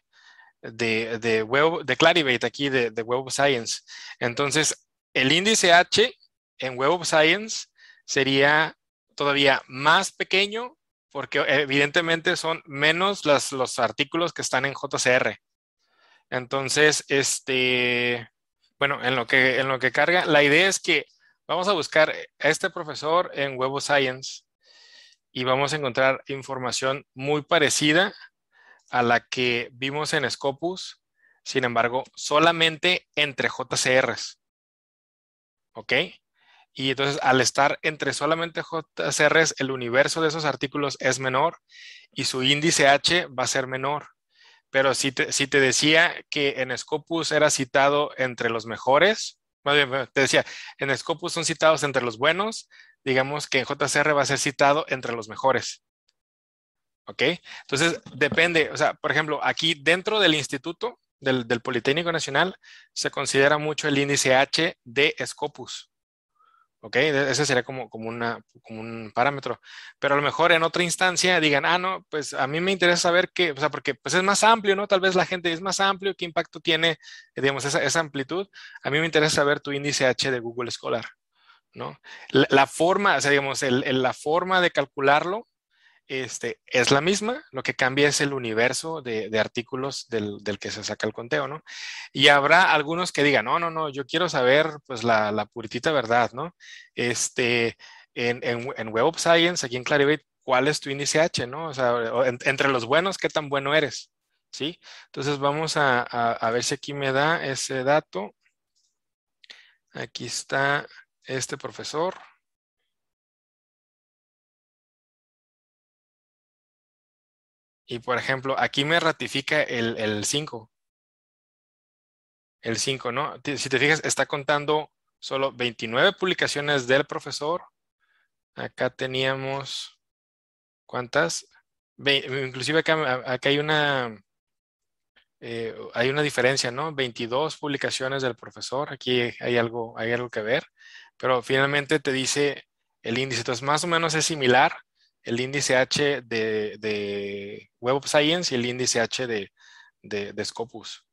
de, web, de Clarivate aquí, de, de Web of Science. Entonces, el índice H en Web of Science sería todavía más pequeño porque evidentemente son menos los artículos que están en JCR. Entonces, este, bueno, en lo, que, en lo que carga, la idea es que vamos a buscar a este profesor en Web of Science y vamos a encontrar información muy parecida a la que vimos en Scopus, sin embargo, solamente entre JCRs. ¿Ok? Y entonces al estar entre solamente JCRs, el universo de esos artículos es menor y su índice H va a ser menor. Pero si te, decía que en Scopus era citado entre los mejores, más bien te decía, en Scopus son citados entre los buenos, digamos que en JCR va a ser citado entre los mejores. ¿Ok? Entonces, depende. O sea, por ejemplo, aquí dentro del instituto, del, del Politécnico Nacional, se considera mucho el índice H de Scopus. ¿Ok? E-, ese sería como, como, un parámetro. Pero a lo mejor en otra instancia digan, ah, no, pues a mí me interesa saber qué, o sea, porque pues es más amplio, ¿no? Tal vez la gente es más amplio, qué impacto tiene, digamos, esa, amplitud. A mí me interesa saber tu índice H de Google Scholar, ¿no? La, forma, o sea, digamos, la forma de calcularlo este, es la misma, lo que cambia es el universo de, artículos del, que se saca el conteo, ¿no? Y habrá algunos que digan, no, no, no, yo quiero saber pues la, puritita verdad, ¿no? Este, en, Web of Science, aquí en Clarivate, ¿cuál es tu índice H, no? O sea, entre los buenos, ¿qué tan bueno eres? ¿Sí? Entonces vamos a, a ver si aquí me da ese dato. Aquí está este profesor. Y por ejemplo, aquí me ratifica el 5. El 5, ¿no? Si te fijas, está contando solo 29 publicaciones del profesor. Acá teníamos, ¿cuántas? inclusive acá, hay una, eh, hay una diferencia, ¿no? 22 publicaciones del profesor. Aquí hay algo, hay algo que ver. Pero finalmente te dice el índice. Entonces, más o menos es similar el índice H de, Web of Science y el índice H de, Scopus.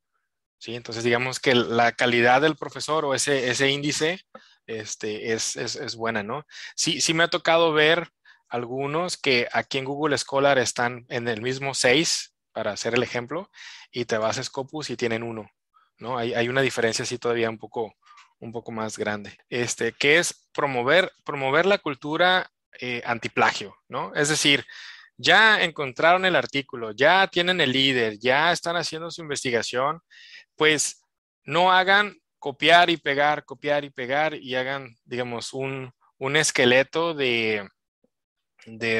¿sí? Entonces, digamos que la calidad del profesor o ese, ese índice este, es, es, es, buena, ¿no? Sí, sí me ha tocado ver algunos que aquí en Google Scholar están en el mismo 6, para hacer el ejemplo, y te vas a Scopus y tienen uno, ¿no? Hay, hay una diferencia así todavía un poco, un poco más grande, este, que es promover, promover la cultura eh, antiplagio, ¿no? Es decir, ya encontraron el artículo, ya tienen el líder, ya están haciendo su investigación, pues no hagan copiar y pegar, copiar y pegar y hagan, digamos, un, esqueleto de,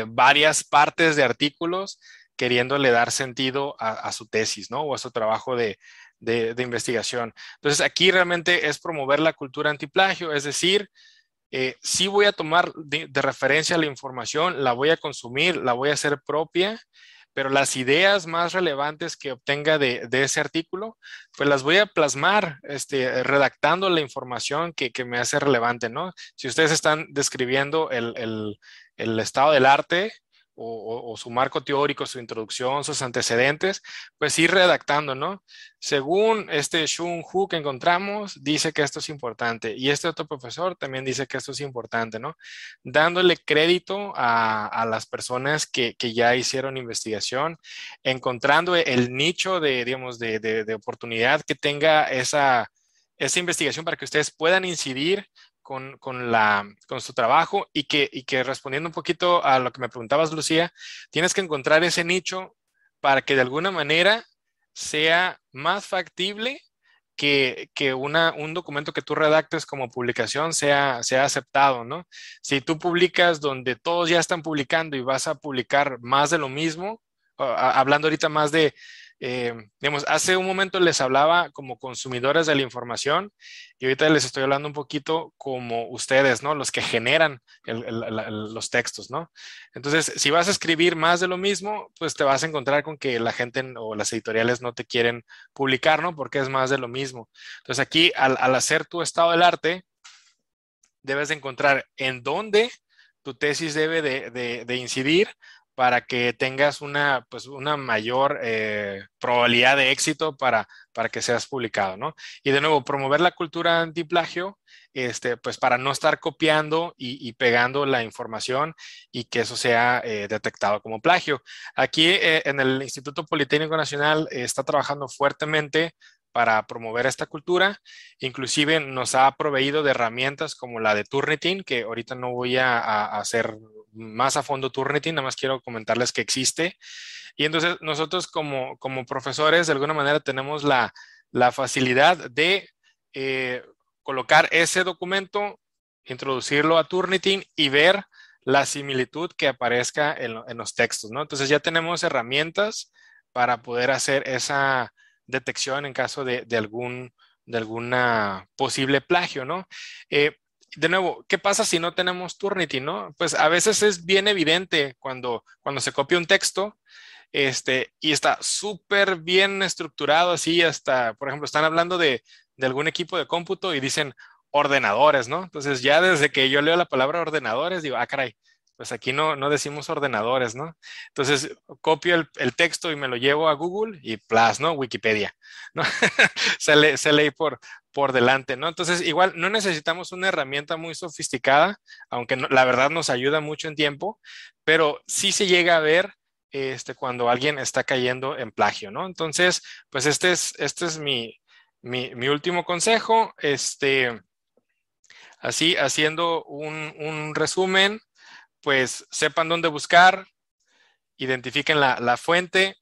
varias partes de artículos queriéndole dar sentido a, su tesis, ¿no? O a su trabajo de, investigación. Entonces, aquí realmente es promover la cultura antiplagio, es decir, eh, sí voy a tomar de, referencia la información, la voy a consumir, la voy a hacer propia, pero las ideas más relevantes que obtenga de, ese artículo, pues las voy a plasmar este, redactando la información que, me hace relevante, ¿no? Si ustedes están describiendo el estado del arte, o, su marco teórico, su introducción, sus antecedentes, pues ir redactando, ¿no? Según este Shun Hu que encontramos, dice que esto es importante y este otro profesor también dice que esto es importante, ¿no? Dándole crédito a, las personas que, ya hicieron investigación, encontrando el nicho de, digamos, de, oportunidad que tenga esa investigación para que ustedes puedan incidir, con, la, con su trabajo y que, que respondiendo un poquito a lo que me preguntabas, Lucía, tienes que encontrar ese nicho para que de alguna manera sea más factible que, que una, un documento que tú redactes como publicación sea, sea aceptado, ¿no? Si tú publicas donde todos ya están publicando y vas a publicar más de lo mismo, hablando ahorita más de, eh, digamos, hace un momento les hablaba como consumidores de la información y ahorita les estoy hablando un poquito como ustedes, ¿no? Los que generan los textos, ¿no? Entonces, si vas a escribir más de lo mismo, pues te vas a encontrar con que la gente o las editoriales no te quieren publicar, ¿no? Porque es más de lo mismo. Entonces, aquí al, hacer tu estado del arte, debes de encontrar en dónde tu tesis debe de, incidir para que tengas una, pues, una mayor eh, probabilidad de éxito para, para que seas publicado, Y de nuevo, promover la cultura antiplagio, este, pues para no estar copiando y, pegando la información y que eso sea eh, detectado como plagio. Aquí eh, en el Instituto Politécnico Nacional está trabajando fuertemente para promover esta cultura. Inclusive nos ha proveído de herramientas como la de Turnitin, que ahorita no voy a, hacer más a fondo Turnitin, nada más quiero comentarles que existe. Y entonces nosotros como, como profesores, de alguna manera, tenemos la, la facilidad de eh, colocar ese documento, introducirlo a Turnitin y ver la similitud que aparezca en, en los textos, ¿no? Entonces ya tenemos herramientas para poder hacer esa, detección en caso de, algún de alguna posible plagio, ¿no? Eh, de nuevo, ¿qué pasa si no tenemos Turnitin, no? Pues a veces es bien evidente cuando, cuando se copia un texto este, y está súper bien estructurado, así hasta, por ejemplo, están hablando de, de algún equipo de cómputo y dicen ordenadores, ¿no? Entonces ya desde que yo leo la palabra ordenadores, digo, ah, caray, pues aquí no, decimos ordenadores, ¿no? Entonces copio el, texto y me lo llevo a Google y plas ¿no? Wikipedia, ¿no? se, se por, por delante, ¿no? Entonces igual no necesitamos una herramienta muy sofisticada, aunque la verdad nos ayuda mucho en tiempo, pero sí se llega a ver este, cuando alguien está cayendo en plagio, ¿no? Entonces, pues este es, este es mi, último consejo, este... Así, haciendo un, un resumen, pues sepan dónde buscar, identifiquen la, fuente,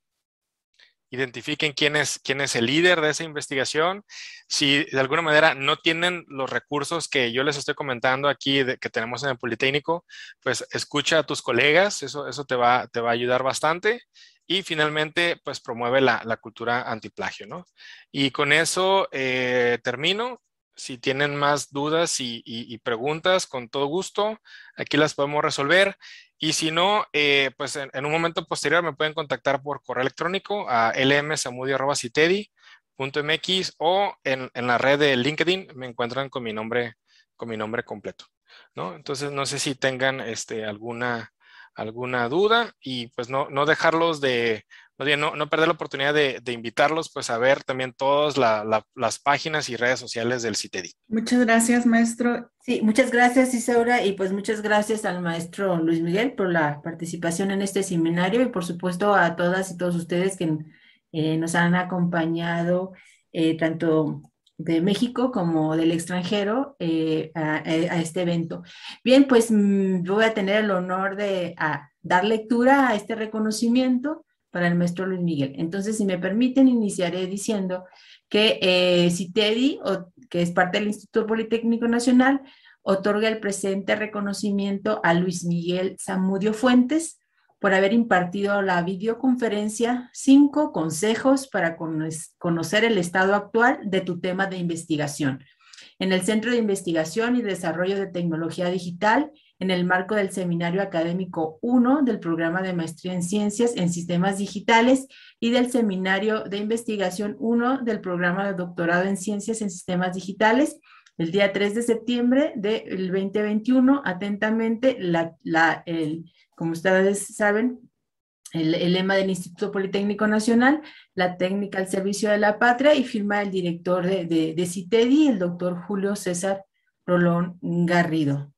identifiquen quién es, quién es el líder de esa investigación. Si de alguna manera no tienen los recursos que yo les estoy comentando aquí que tenemos en el Politécnico, pues escucha a tus colegas, eso, eso te, va, te va a ayudar bastante. Y finalmente, pues promueve la, cultura antiplagio, ¿no? Y con eso eh, termino. Si tienen más dudas y, preguntas, con todo gusto, aquí las podemos resolver. Y si no, eh, pues en, un momento posterior me pueden contactar por correo electrónico a lmsamudio.citedi.mx o en, la red de LinkedIn me encuentran con mi nombre, con mi nombre completo. ¿no? Entonces, no sé si tengan este, alguna, alguna duda y pues no, no dejarlos de no, perder la oportunidad de, invitarlos pues a ver también todas las páginas y redes sociales del CITEDI. Muchas gracias, maestro. Sí, muchas gracias, Isaura, y pues muchas gracias al maestro Luis Miguel por la participación en este seminario y por supuesto a todas y todos ustedes que eh, nos han acompañado eh, tanto de México como del extranjero eh, a, este evento. Bien, pues mm, voy a tener el honor de dar lectura a este reconocimiento para el maestro Luis Miguel. Entonces, si me permiten, iniciaré diciendo que eh, CITEDI, que es parte del Instituto Politécnico Nacional, otorga el presente reconocimiento a Luis Miguel Zamudio Fuentes por haber impartido la videoconferencia cinco consejos para conocer el estado actual de tu tema de investigación en el Centro de Investigación y Desarrollo de Tecnología Digital en el marco del Seminario Académico 1 del Programa de Maestría en Ciencias en Sistemas Digitales y del Seminario de Investigación 1 del Programa de Doctorado en Ciencias en Sistemas Digitales el día 3 de septiembre del 2021. Atentamente, la, como ustedes saben, el, lema del Instituto Politécnico Nacional, la técnica al servicio de la patria y firma el director de, de, de CITEDI, el doctor Julio César Rolón Garrido.